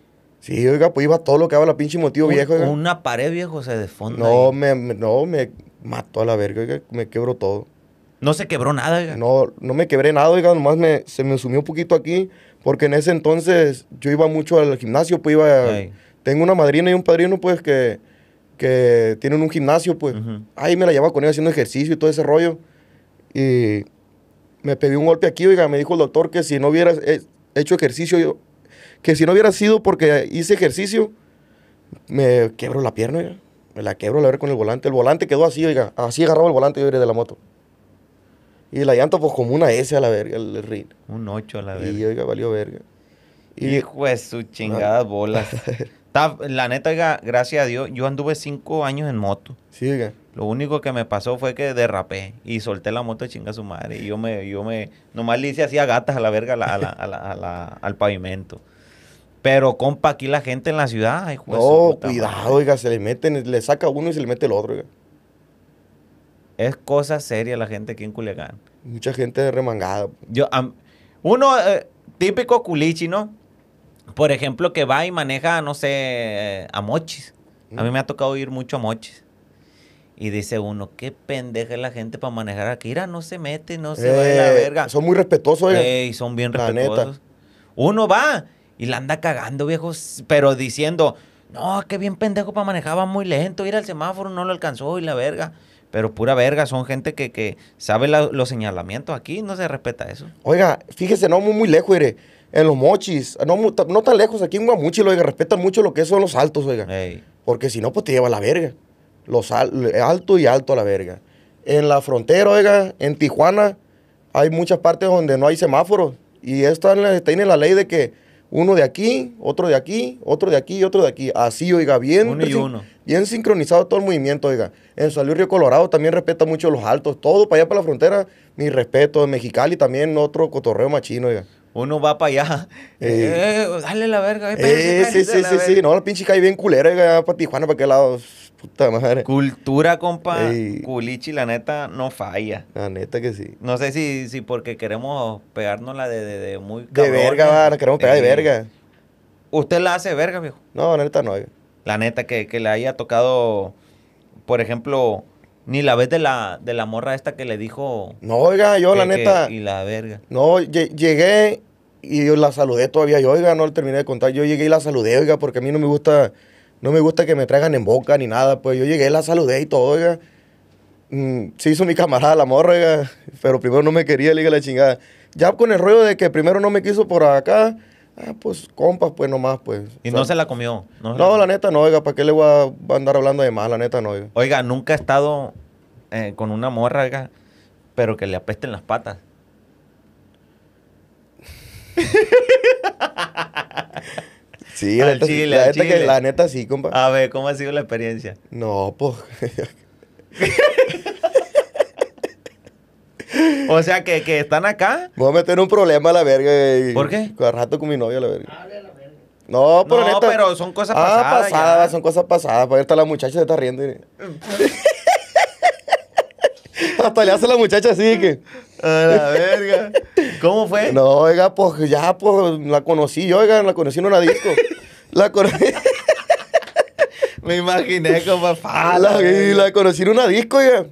[SPEAKER 1] Sí, oiga, pues iba todo lo que daba la pinche motivo viejo. Oiga.
[SPEAKER 2] Una pared viejo se desfonda. No,
[SPEAKER 1] me, no, me mató a la verga, oiga, me quebró todo. No se quebró nada, oiga. No, no me quebré nada, oiga, nomás se me sumió un poquito aquí, porque en ese entonces yo iba mucho al gimnasio, pues iba... Tengo una madrina y un padrino, pues, que, tienen un gimnasio, pues. Ahí me la llevaba con ella haciendo ejercicio y todo ese rollo. Y me pegué un golpe aquí, oiga, me dijo el doctor que si no hubiera eh, hecho ejercicio yo, que si no hubiera sido porque hice ejercicio, me quebro la pierna, Me la quebro la verga con el volante. El volante quedó así, oiga. Así agarraba el volante yo de la moto. Y la llanto, pues como una S a la verga,
[SPEAKER 2] el, ritmo. Un 8 a la verga. Y oiga, valió verga. Y, pues su chingada chingadas bolas. (laughs) la neta, oiga, gracias a Dios, yo anduve cinco años en moto. Sí, oiga. Lo único que me pasó fue que derrapé y solté la moto de chinga su madre. Y yo me, yo me, nomás le hice así a gatas a la verga al pavimento. Pero, compa, aquí la gente en la ciudad. no, cuidado,
[SPEAKER 1] oiga, se le meten, le saca uno y se le mete el otro, oiga.
[SPEAKER 2] Es cosa seria la gente aquí en Culiacán. Mucha gente remangada. Yo, uno, eh, típico culichi, ¿no? Por ejemplo, que va y maneja, no sé, a mochis. A mí mm. me ha tocado ir mucho a mochis. Y dice uno, qué pendeja es la gente para manejar aquí. Mira, no se mete, no se va de la eh, verga. Son muy respetuosos, eh. Y son bien la Uno va y la anda cagando, viejo, pero diciendo, no, qué bien pendejo para va muy lento, ir al semáforo no lo alcanzó y la verga. Pero pura verga, son gente que, sabe los señalamientos aquí, no se respeta eso.
[SPEAKER 1] Oiga, fíjese, no muy, muy lejos, en los mochis, no, no tan lejos, aquí en Guamuchi, oiga, respetan mucho lo que son los altos, oiga. Porque si no, pues te lleva a la verga. Los alto y alto a la verga. En la frontera, oiga, en Tijuana, hay muchas partes donde no hay semáforos. Y esto está en la ley de que uno de aquí, otro de aquí, otro de aquí y otro de aquí. Así, oiga, bien. Uno y Bien sincronizado todo el movimiento, oiga. En Salud Río Colorado también respeta mucho los altos. Todo para allá, para la frontera, mi respeto. En Mexicali también otro cotorreo machino, oiga uno va para allá. Eh,
[SPEAKER 2] dale la verga. Eh, sí, sí, sí, sí.
[SPEAKER 1] No, la pinche cae bien culera oiga. para Tijuana, para qué lado. Puta madre. Cultura,
[SPEAKER 2] compa. Culichi, la neta, no falla. La neta que sí. No sé si, si porque queremos pegarnos la de, de, muy cabrón, De verga, va, queremos pegar de verga. ¿Usted la hace verga, viejo? No, la neta no. La neta, que, que le haya tocado, por ejemplo, ni la vez de la, de la morra esta que le dijo. No,
[SPEAKER 1] oiga, yo la neta. y
[SPEAKER 2] la verga.
[SPEAKER 1] No, llegué y yo la saludé todavía. Yo, oiga, no le terminé de contar. Yo llegué y la saludé, oiga, porque a mí no me gusta no me gusta que me traigan en boca ni nada. Pues yo llegué, la saludé y todo, oiga. Mm, se hizo mi camarada la morra, Pero primero no me quería, le la chingada. Ya con el rollo de que primero no me quiso por acá, ah, pues compas, pues nomás, pues. Y no se
[SPEAKER 2] la comió. No, la neta no, oiga, ¿para qué le voy a andar hablando de más? La neta no, oiga. Oiga, nunca he estado eh, con una morra, pero que le apesten las patas. (laughs) Sí, la, neta sí, compa. A ver, ¿cómo ha sido la experiencia? No, pues. (laughs) O sea, que, están acá. voy a
[SPEAKER 1] meter un problema a la verga. ¿Por qué? Cada rato con mi novia a la verga. No, pero, no, pero
[SPEAKER 2] son cosas ah,
[SPEAKER 1] pasadas. son cosas pasadas. Pues, Ahorita está la muchacha se está riendo. (laughs) Hasta le hace la muchacha así que. A la verga. ¿Cómo fue? No, oiga, pues ya, pues la conocí, yo, oiga, la conocí en una disco. La conocí.
[SPEAKER 2] (laughs) Me imaginé como ah, fala. La, la conocí en una disco,
[SPEAKER 1] oiga.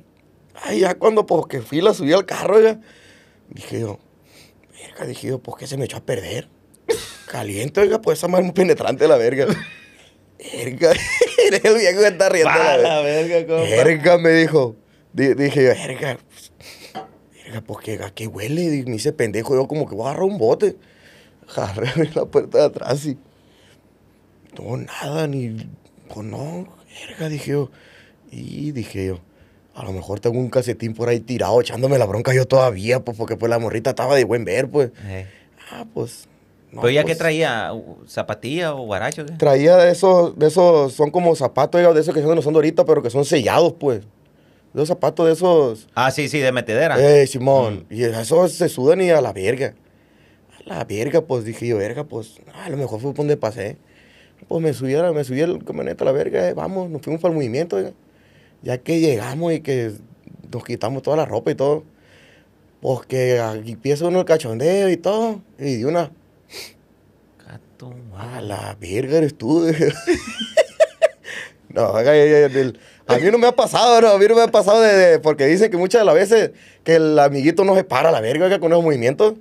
[SPEAKER 1] Ay, ya cuando, pues que fui, la subí al carro, oiga. Dije yo, verga, dije yo, pues que se me echó a perder. Caliente, oiga, pues esa madre penetrante, la verga. Verga, (laughs) el viejo que está riendo. A la verga, verga, me dijo. dije yo, verga, pues, porque que qué huele, y me pendejo, yo como que voy a agarrar un bote. Jarré la puerta de atrás y no, nada, ni, pues no, dije yo. Y dije yo, a lo mejor tengo un casetín por ahí tirado, echándome la bronca yo todavía, pues porque pues la morrita estaba de buen ver, pues. Ah, pues.
[SPEAKER 2] No, ¿Pero ya pues. qué traía? zapatillas o guaracho? Traía de
[SPEAKER 1] esos, de esos, son como zapatos, de esos que son de ahorita, pero que son sellados, pues. Los zapatos de esos.
[SPEAKER 2] Ah, sí, sí, de metedera. Eh, Simón.
[SPEAKER 1] Y esos se sudan y a la verga. A la verga, pues dije yo, verga, pues. A lo mejor fue por donde pasé. Pues me subí, me subí el camioneta a la verga. Eh, vamos, nos fuimos para el movimiento. Ya que llegamos y que nos quitamos toda la ropa y todo. Pues que aquí empieza uno el cachondeo y todo. Y de una. Gato, a la verga eres tú. (laughs) no, acá, del a mí no me ha pasado, ¿no? A mí no me ha pasado de, porque dicen que muchas de las veces que el amiguito no se para la verga con esos movimientos.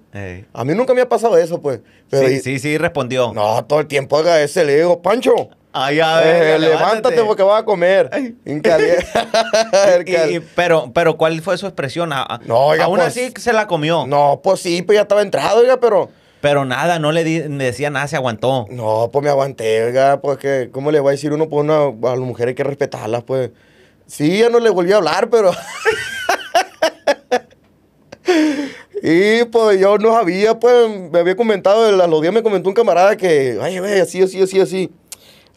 [SPEAKER 1] A mí nunca me ha pasado eso, pues. sí, sí,
[SPEAKER 2] sí, respondió. No,
[SPEAKER 1] todo el tiempo haga ese, le digo, Pancho. Ay, eh, levántate. porque vas a comer.
[SPEAKER 2] (laughs) y, pero, pero, ¿cuál fue su expresión? no, aún pues. así se la comió. No, pues sí, pues ya estaba entrado, oiga, pero pero nada, no le, decía nada, se aguantó. No, pues me aguanté, oiga,
[SPEAKER 1] porque pues ¿cómo le va a decir uno? Pues una, a las mujeres hay que respetarlas, pues. Sí, ya no le volví a hablar, pero. (laughs) y pues yo no sabía, pues me había comentado, a los días me comentó un camarada que, ay, ve, así, así, así, así.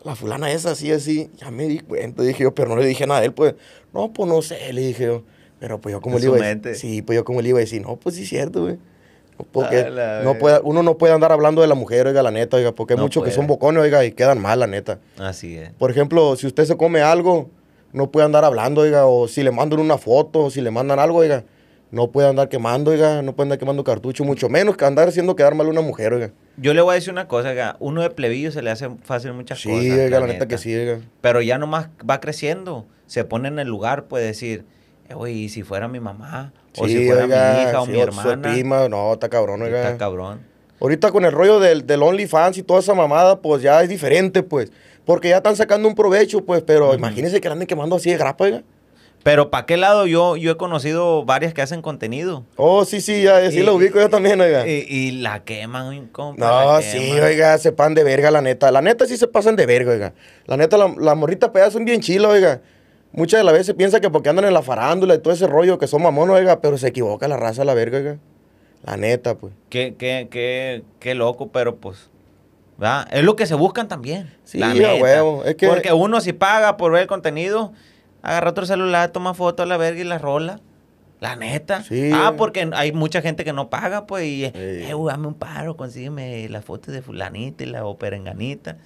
[SPEAKER 1] La fulana esa, así, así. Ya me di cuenta, dije yo, pero no le dije nada a él, pues. No, pues no sé, le dije yo. Pero pues yo como le iba Sí, pues yo como le iba a decir, no, pues sí, cierto, güey. Porque no uno no puede andar hablando de la mujer, oiga, la neta, oiga, porque hay muchos que son bocones, oiga, y quedan mal, la neta. Así es. Por ejemplo, si usted se come algo, no puede andar hablando, oiga, o si le mandan una foto, o si le mandan algo, oiga, no puede andar quemando, oiga, no puede andar quemando cartucho, mucho menos que andar haciendo quedar mal a una mujer, oiga.
[SPEAKER 2] Yo le voy a decir una cosa, oiga, uno de plebillo se le hace fácil muchas cosas. Sí, oiga, la neta que sí, oiga. Pero ya nomás va creciendo, se pone en el lugar, puede decir Oye, si fuera mi mamá, o si fuera mi hija o mi hermana. Su prima, no, está cabrón, oiga. Está cabrón.
[SPEAKER 1] Ahorita con el rollo del, del OnlyFans y toda esa mamada, pues ya es diferente, pues. Porque ya están sacando un provecho, pues, pero imagínense que anden quemando así de grapa, oiga.
[SPEAKER 2] Pero ¿para qué lado? Yo, yo he conocido varias que hacen contenido.
[SPEAKER 1] Oh, sí, sí, ya, sí lo ubico yo también, oiga.
[SPEAKER 2] Y, la queman, compa. No, sí,
[SPEAKER 1] oiga, se pan de verga, la neta. La neta sí se pasan de verga, oiga. La neta, las la morritas pues, pedazos son bien chilas, oiga muchas de las veces piensa que porque andan en la farándula y todo ese rollo que son mamonos, oiga, pero se equivoca la raza la verga, La neta, pues.
[SPEAKER 2] Qué, qué, qué, qué loco, pero pues. Es lo que se buscan también. Sí, la neta. Porque uno si paga por ver el contenido, agarra otro celular, toma foto a la verga y la rola. La neta. Sí. Ah, porque hay mucha gente que no paga, pues, y, eh, eh, dame un paro, consígueme las fotos de fulanita y la operenganita.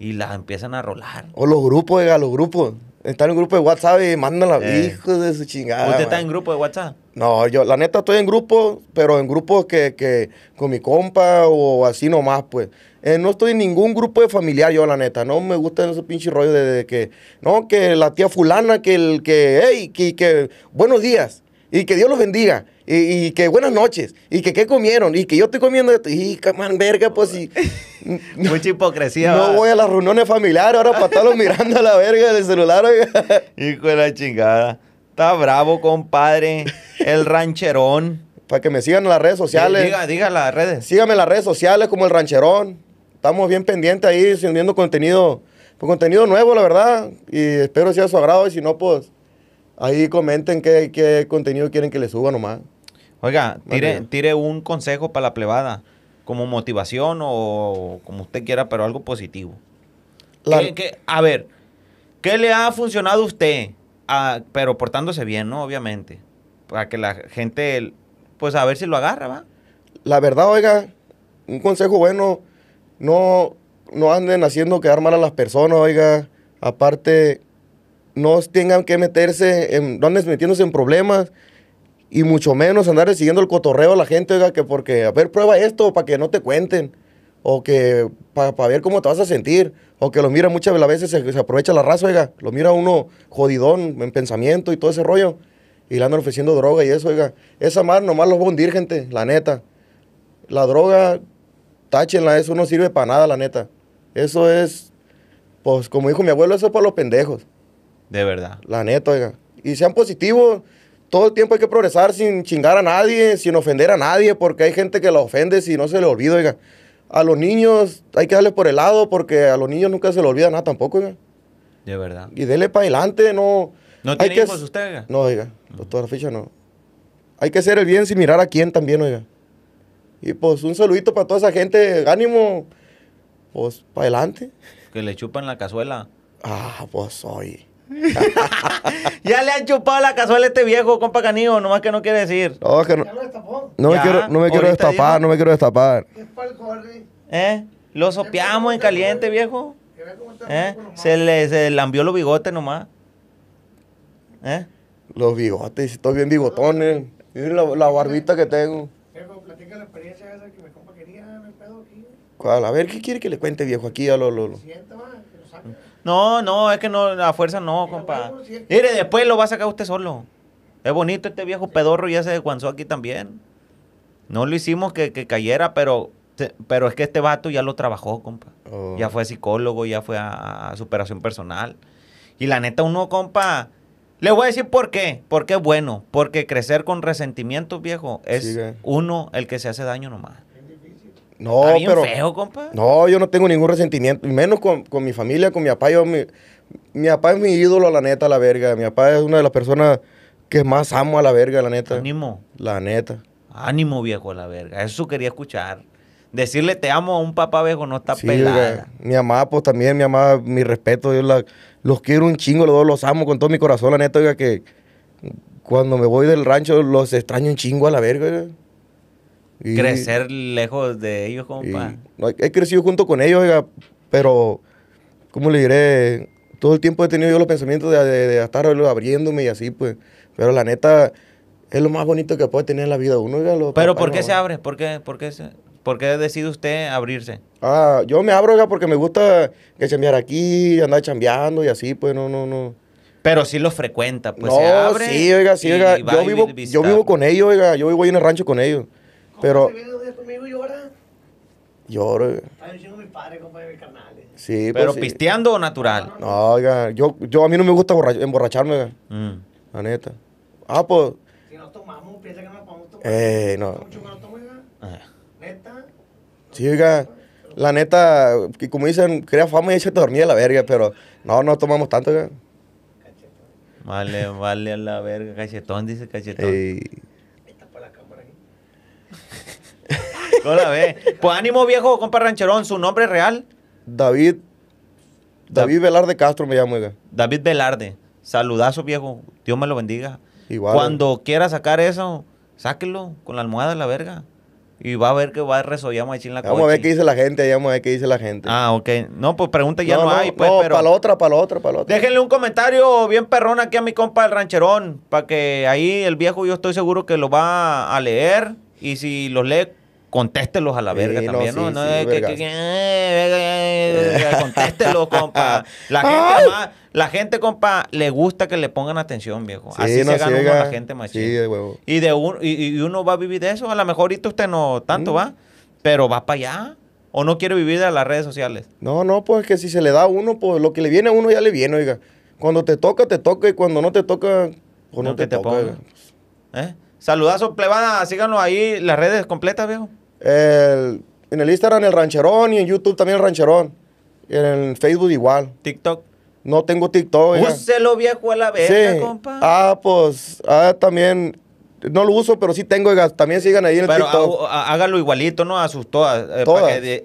[SPEAKER 2] Y las empiezan a rolar.
[SPEAKER 1] O los grupos, oiga, los grupos está en un grupo de WhatsApp y mandan la de
[SPEAKER 2] su chingada. ¿Usted está en grupo de WhatsApp?
[SPEAKER 1] No, yo la neta estoy en grupo, pero en grupos que, con mi compa o así nomás, pues. Eh, no estoy en ningún grupo de familiar yo, la neta. No me gusta ese pinche rollo de, que, no, que la tía fulana, que el que, hey, que, que buenos días y que Dios los bendiga. Y, que buenas noches, y que qué comieron, y que yo estoy comiendo esto, y man, verga, pues, (laughs)
[SPEAKER 2] Mucha hipocresía. No voy a las
[SPEAKER 1] reuniones familiares ahora para estarlo
[SPEAKER 2] mirando a la verga del celular, (laughs) Hijo de la chingada. Está bravo, compadre. El rancherón. Para que me sigan en las redes sociales. Diga, diga las redes.
[SPEAKER 1] Síganme en las redes sociales como el rancherón. Estamos bien pendientes ahí, subiendo contenido, pues, contenido nuevo, la verdad. Y espero sea su agrado. Y si no, pues ahí comenten qué, qué contenido quieren que les suba nomás.
[SPEAKER 2] Oiga, tire, un consejo para la plebada, como motivación o como usted quiera, pero algo positivo. a ver, ¿qué le ha funcionado a usted? Ah, pero portándose bien, ¿no? Obviamente. Para que la gente, pues a ver si lo agarra, ¿va?
[SPEAKER 1] La verdad, oiga, un consejo bueno, no, no anden haciendo quedar mal a las personas, oiga. Aparte, no tengan que meterse en, no metiéndose en problemas y mucho menos andar siguiendo el cotorreo a la gente, oiga, que porque, a ver, prueba esto para que no te cuenten, o que para ver cómo te vas a sentir, o que lo mira muchas las veces, se, se, aprovecha la raza, oiga, lo mira uno jodidón en pensamiento y todo ese rollo, y le andan ofreciendo droga y eso, oiga, esa mar nomás los va a hundir, gente, la neta. La droga, táchenla, eso no sirve para nada, la neta. Eso es, pues como dijo mi abuelo, eso para los pendejos. De verdad. La neta, oiga. Y sean positivos, todo el tiempo hay que progresar sin chingar a nadie, sin ofender a nadie, porque hay gente que la ofende si no se le olvida, oiga. A los niños hay que darle por el lado porque a los niños nunca se le olvida nada tampoco, oiga. De verdad. Y dele para adelante, no... ¿No tiene hay hijos usted, oiga? No, oiga, Doctora Ficha no. Hay que hacer el bien sin mirar a quién también, oiga. Y pues un saludito para toda esa gente, ánimo, pues para adelante.
[SPEAKER 2] Que le chupan la cazuela. Ah, pues hoy (laughs) ya le han chupado la cazuela a este viejo, compa Canijo, nomás que no quiere decir. No,
[SPEAKER 1] me, quiero, no me quiero destapar, no me quiero destapar.
[SPEAKER 2] ¿Eh? Lo sopeamos en caliente, viejo. ¿Eh? Se le se lambió los bigotes nomás. ¿Eh?
[SPEAKER 1] Los bigotes, estoy bien bigotones.
[SPEAKER 2] Miren eh. la, barbita que tengo.
[SPEAKER 1] ¿Cuál? A ver, ¿qué quiere que le cuente, viejo? Aquí a lo, lo,
[SPEAKER 2] no, no, es que no, la fuerza no, compa. Pues, Mire, después lo va a sacar usted solo. Es bonito este viejo pedorro, ya se desguanzó aquí también. No lo hicimos que, cayera, pero, pero es que este vato ya lo trabajó, compa. Oh. Ya fue psicólogo, ya fue a, superación personal. Y la neta, uno, compa, le voy a decir por qué. Porque es bueno. Porque crecer con resentimiento, viejo, es uno el que se hace daño nomás.
[SPEAKER 1] No, pero. compa. No, yo no tengo ningún resentimiento, y menos con, mi familia, con mi papá. Yo, mi, papá es mi ídolo, la neta, la verga. Mi papá es una de las personas que más amo a la verga, la neta. Ánimo. La neta.
[SPEAKER 2] Ánimo, viejo, a la verga. Eso quería escuchar. Decirle te amo a un papá viejo no está sí,
[SPEAKER 1] Mi mamá, pues también, mi mamá, mi respeto. Yo los quiero un chingo, los dos los amo con todo mi corazón, la neta, oiga, que cuando me voy del rancho los extraño un chingo a la verga. Crecer
[SPEAKER 2] lejos de ellos, compa.
[SPEAKER 1] he, crecido junto con ellos, pero, ¿cómo le diré? Todo el tiempo he tenido yo los pensamientos de, de, estar abriéndome y así, pues. Pero la neta, es lo más bonito que puede tener en la vida uno. Oiga, pero, ¿por qué se
[SPEAKER 2] abre? ¿Por qué, por qué ¿Por qué decide usted abrirse?
[SPEAKER 1] Ah, yo me abro, oiga, porque me gusta que chambear aquí, andar chambeando y así, pues no, no, no.
[SPEAKER 2] Pero sí lo frecuenta, pues se abre. Sí, oiga, sí, oiga. yo, vivo, yo
[SPEAKER 1] vivo con ellos, oiga, yo vivo ahí en el rancho con ellos. Pero. Conmigo, llora? Lloro. Ay, mi padre, compadre, carnales. Sí, pues pero pisteando
[SPEAKER 2] o natural.
[SPEAKER 1] No, oiga, yo, yo a mí no me gusta emborracharme, güey. Mm. la neta. Ah, pues. Si no tomamos, piensa que no podemos tomar. Eh, no. Mucho que no tomo, ah. Neta. Sí, oiga, la neta, como dicen, crea fama y se te dormía la verga, pero no, no tomamos tanto, Cachetón.
[SPEAKER 2] Vale, vale a la verga, cachetón, dice cachetón. Sí. ve. Pues ánimo viejo, compa rancherón, su nombre real. David. David Velarde Castro me llamo. David Velarde. Saludazo viejo. Dios me lo bendiga. Igual. Cuando quiera sacar eso, sáquelo con la almohada de la verga. Y va a ver que va a resolver la Vamos a ver
[SPEAKER 1] qué dice la gente, vamos a ver qué dice la gente. Ah, ok. No, pues pregunta ya no, hay. Pues, para la otra, para la otra, para la otra. Déjenle
[SPEAKER 2] un comentario bien perrón aquí a mi compa el rancherón, para que ahí el viejo yo estoy seguro que lo va a leer. Y si lo lee contéstelos a la verga también, contéstelos, (laughs) compa. La gente, compa, le gusta que le pongan atención, viejo. Así se gana la gente y, de un, y, uno va a vivir de eso. A lo mejor ahorita usted no tanto mm. va, pero va para allá. ¿O no quiere vivir de las redes sociales?
[SPEAKER 1] No, no, pues que si se le da a uno, pues lo que le viene a uno ya le viene, oiga. Cuando te toca, te toca, y cuando no te toca, pues no, te, toca.
[SPEAKER 2] ¿Eh? Saludazo, plebada, síganos ahí las redes completas, viejo.
[SPEAKER 1] El, en el Instagram el rancherón y en YouTube también el rancherón. en el Facebook igual. TikTok. No tengo TikTok. Úselo,
[SPEAKER 2] viejo, a la verga, compa.
[SPEAKER 1] Ah, pues, ah, también no lo uso, pero sí tengo, también sigan ahí en el TikTok.
[SPEAKER 2] Pero hágalo igualito, ¿no? A eh,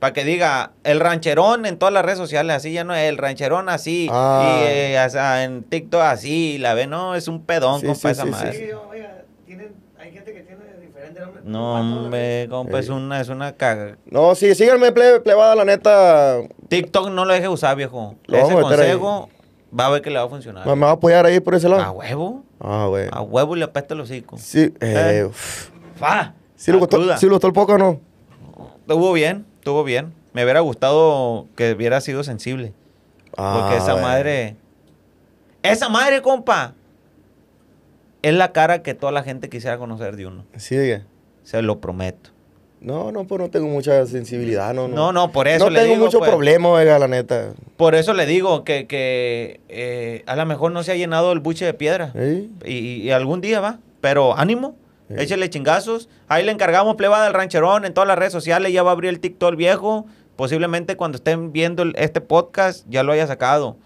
[SPEAKER 2] Para que, diga, el rancherón en todas las redes sociales, así ya no es, el rancherón así, y ah. eh, en TikTok así, la ve, no, es un pedón, sí, compa, sí, esa sí, madre gente que tiene diferente No, hombre, compa, es una, es una caga. No, sí, síganme, ple, plebada, la neta. TikTok no lo deje usar, viejo. Ese consejo va a ver que le va a funcionar. Me va a apoyar ahí por ese lado. A huevo. Ah, a huevo y le apesta el hocico. Sí, eh. eh. Fa. ¿Sí lo gustó, el poco o no? tuvo bien, estuvo bien. Me hubiera gustado que hubiera sido sensible. Ah, porque esa madre. Esa madre, compa, es la cara que toda la gente quisiera conocer de uno. Sí, diga. Se lo prometo.
[SPEAKER 1] No, no, pues no tengo mucha sensibilidad, no, no. por eso le digo. No tengo muchos pues. problema, la neta.
[SPEAKER 2] Por eso le digo que, eh, a lo mejor no se ha llenado el buche de piedra. Y, algún día va, pero ánimo. échale chingazos. Ahí le encargamos plebada al rancherón en todas las redes sociales. Ya va a abrir el TikTok viejo. Posiblemente cuando estén viendo este podcast ya lo haya sacado.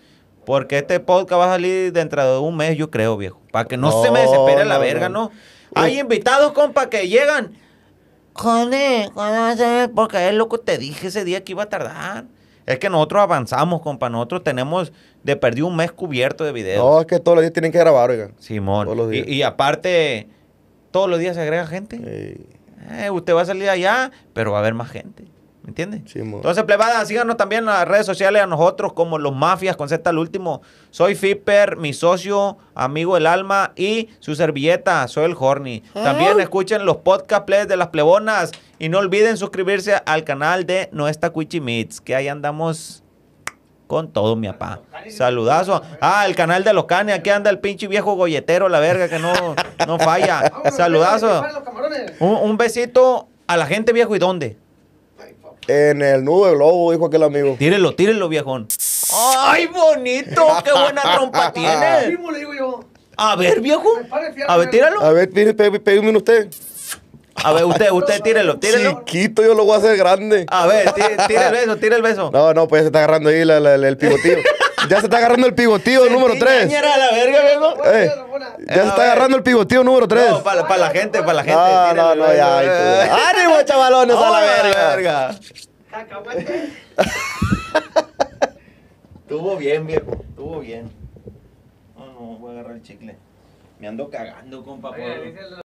[SPEAKER 2] Porque este podcast va a salir dentro de un mes, yo creo, viejo. Para que no, se me desesperen la verga, ¿no? Hay invitados, compa, que llegan. Joder, joder, porque es lo que te dije ese día que iba a tardar. Es que nosotros avanzamos, compa. Nosotros tenemos de perdido un mes cubierto de videos. No,
[SPEAKER 1] es que todos los días tienen que grabar, oigan. Simón.
[SPEAKER 2] Todos los días. Y, aparte, todos los días se agrega gente. Eh, usted va a salir allá, pero va a haber más gente. ¿Me entiendes? Entonces, plebada, síganos también en las redes sociales a nosotros como los mafias con Z al último. Soy fipper mi socio, amigo del alma y su servilleta, soy el Horny. También escuchen los podcasts plays de las plebonas y no olviden suscribirse al canal de Nuestra Meets, que ahí andamos con todo, mi papá. Saludazo. Ah, el canal de los canes. Aquí anda el pinche viejo golletero, la verga, que no, no falla. (laughs) Saludazo. Un, besito a la gente viejo y dónde. En el nudo de globo, dijo aquel amigo. Tírenlo, tírenlo, viejón. ¡Ay, bonito! ¡Qué buena trompa (laughs) tiene!
[SPEAKER 1] A ver, viejo. A ver, tíralo. A ver, pégame usted. A ver, usted, usted tírelo, tírelo. Chiquito, yo lo voy a hacer grande. A ver, tira el beso, tira el beso. No, no, pues ya se está agarrando ahí el pivotío. ya se está agarrando el pivotío (laughs) número 3.
[SPEAKER 2] Eh,
[SPEAKER 1] ya se está agarrando el pivotío número 3. No,
[SPEAKER 2] para la gente, para la gente. No, no, no, eh. ya. ¡Ánimo, (laughs) chavalones, oh, a la verga! verga. (laughs) Estuvo bien, viejo. Estuvo bien. No, no, voy a agarrar el chicle. Me ando cagando, compa. Oye,